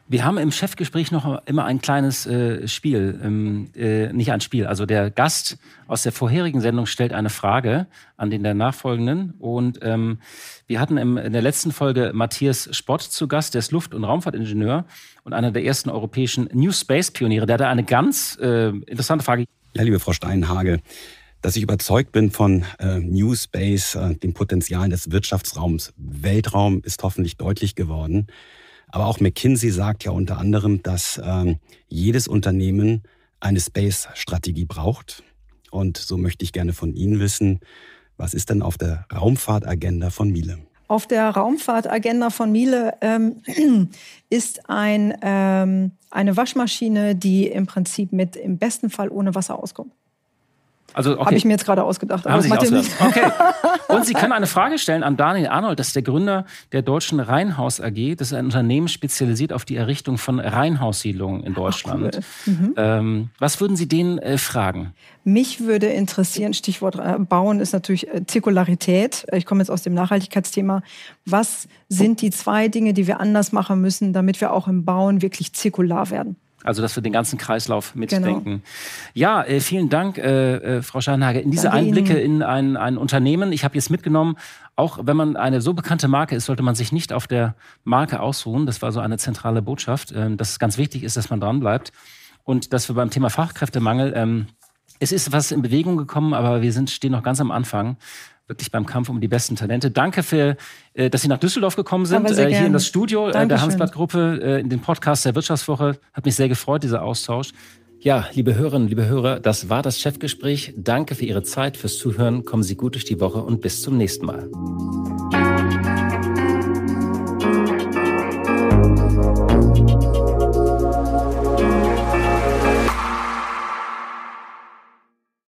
Speaker 2: Wir haben im Chefgespräch noch immer ein kleines äh, Spiel, ähm, äh, nicht ein Spiel. Also der Gast aus der vorherigen Sendung stellt eine Frage an den der nachfolgenden. Und ähm, wir hatten im, in der letzten Folge Matthias Spott zu Gast, der ist Luft- und Raumfahrtingenieur und einer der ersten europäischen New Space Pioniere. Der hatte eine ganz äh, interessante Frage. Ja, liebe Frau Steinhage, dass ich überzeugt bin von äh, New Space, äh, den Potenzialen des Wirtschaftsraums. Weltraum ist hoffentlich deutlich geworden. Aber auch McKinsey sagt ja unter anderem, dass ähm, jedes Unternehmen eine Space-Strategie braucht. Und so möchte ich gerne von Ihnen wissen, was ist denn auf der Raumfahrtagenda von Miele?
Speaker 1: Auf der Raumfahrtagenda von Miele ähm, ist ein, ähm, eine Waschmaschine, die im Prinzip mit im besten Fall ohne Wasser auskommt. Also, okay. Habe ich mir jetzt gerade ausgedacht. Haben Sie Nicht. okay.
Speaker 2: Und Sie können eine Frage stellen an Daniel Arnold, das ist der Gründer der Deutschen Reinhaus AG. Das ist ein Unternehmen spezialisiert auf die Errichtung von Reinhaussiedlungen in Deutschland. Ach, cool. mhm. ähm, was würden Sie denen äh, fragen?
Speaker 1: Mich würde interessieren, Stichwort äh, Bauen ist natürlich äh, Zirkularität. Ich komme jetzt aus dem Nachhaltigkeitsthema. Was sind die zwei Dinge, die wir anders machen müssen, damit wir auch im Bauen wirklich zirkular werden?
Speaker 2: Also, dass wir den ganzen Kreislauf mitdenken. Genau. Ja, äh, vielen Dank, äh, äh, Frau Scheinhage. In diese Danke Einblicke Ihnen. in ein, ein Unternehmen, ich habe jetzt mitgenommen, auch wenn man eine so bekannte Marke ist, sollte man sich nicht auf der Marke ausruhen. Das war so eine zentrale Botschaft, ähm, dass es ganz wichtig ist, dass man dranbleibt. Und dass wir beim Thema Fachkräftemangel, ähm, es ist was in Bewegung gekommen, aber wir sind, stehen noch ganz am Anfang wirklich beim Kampf um die besten Talente. Danke, für, äh, dass Sie nach Düsseldorf gekommen sind, äh, hier gern. in das Studio äh, Dankeschön. der Hansblatt-Gruppe, in den Podcast der Wirtschaftswoche. Hat mich sehr gefreut, dieser Austausch. Ja, liebe Hörerinnen, liebe Hörer, das war das Chefgespräch. Danke für Ihre Zeit, fürs Zuhören. Kommen Sie gut durch die Woche und bis zum nächsten Mal.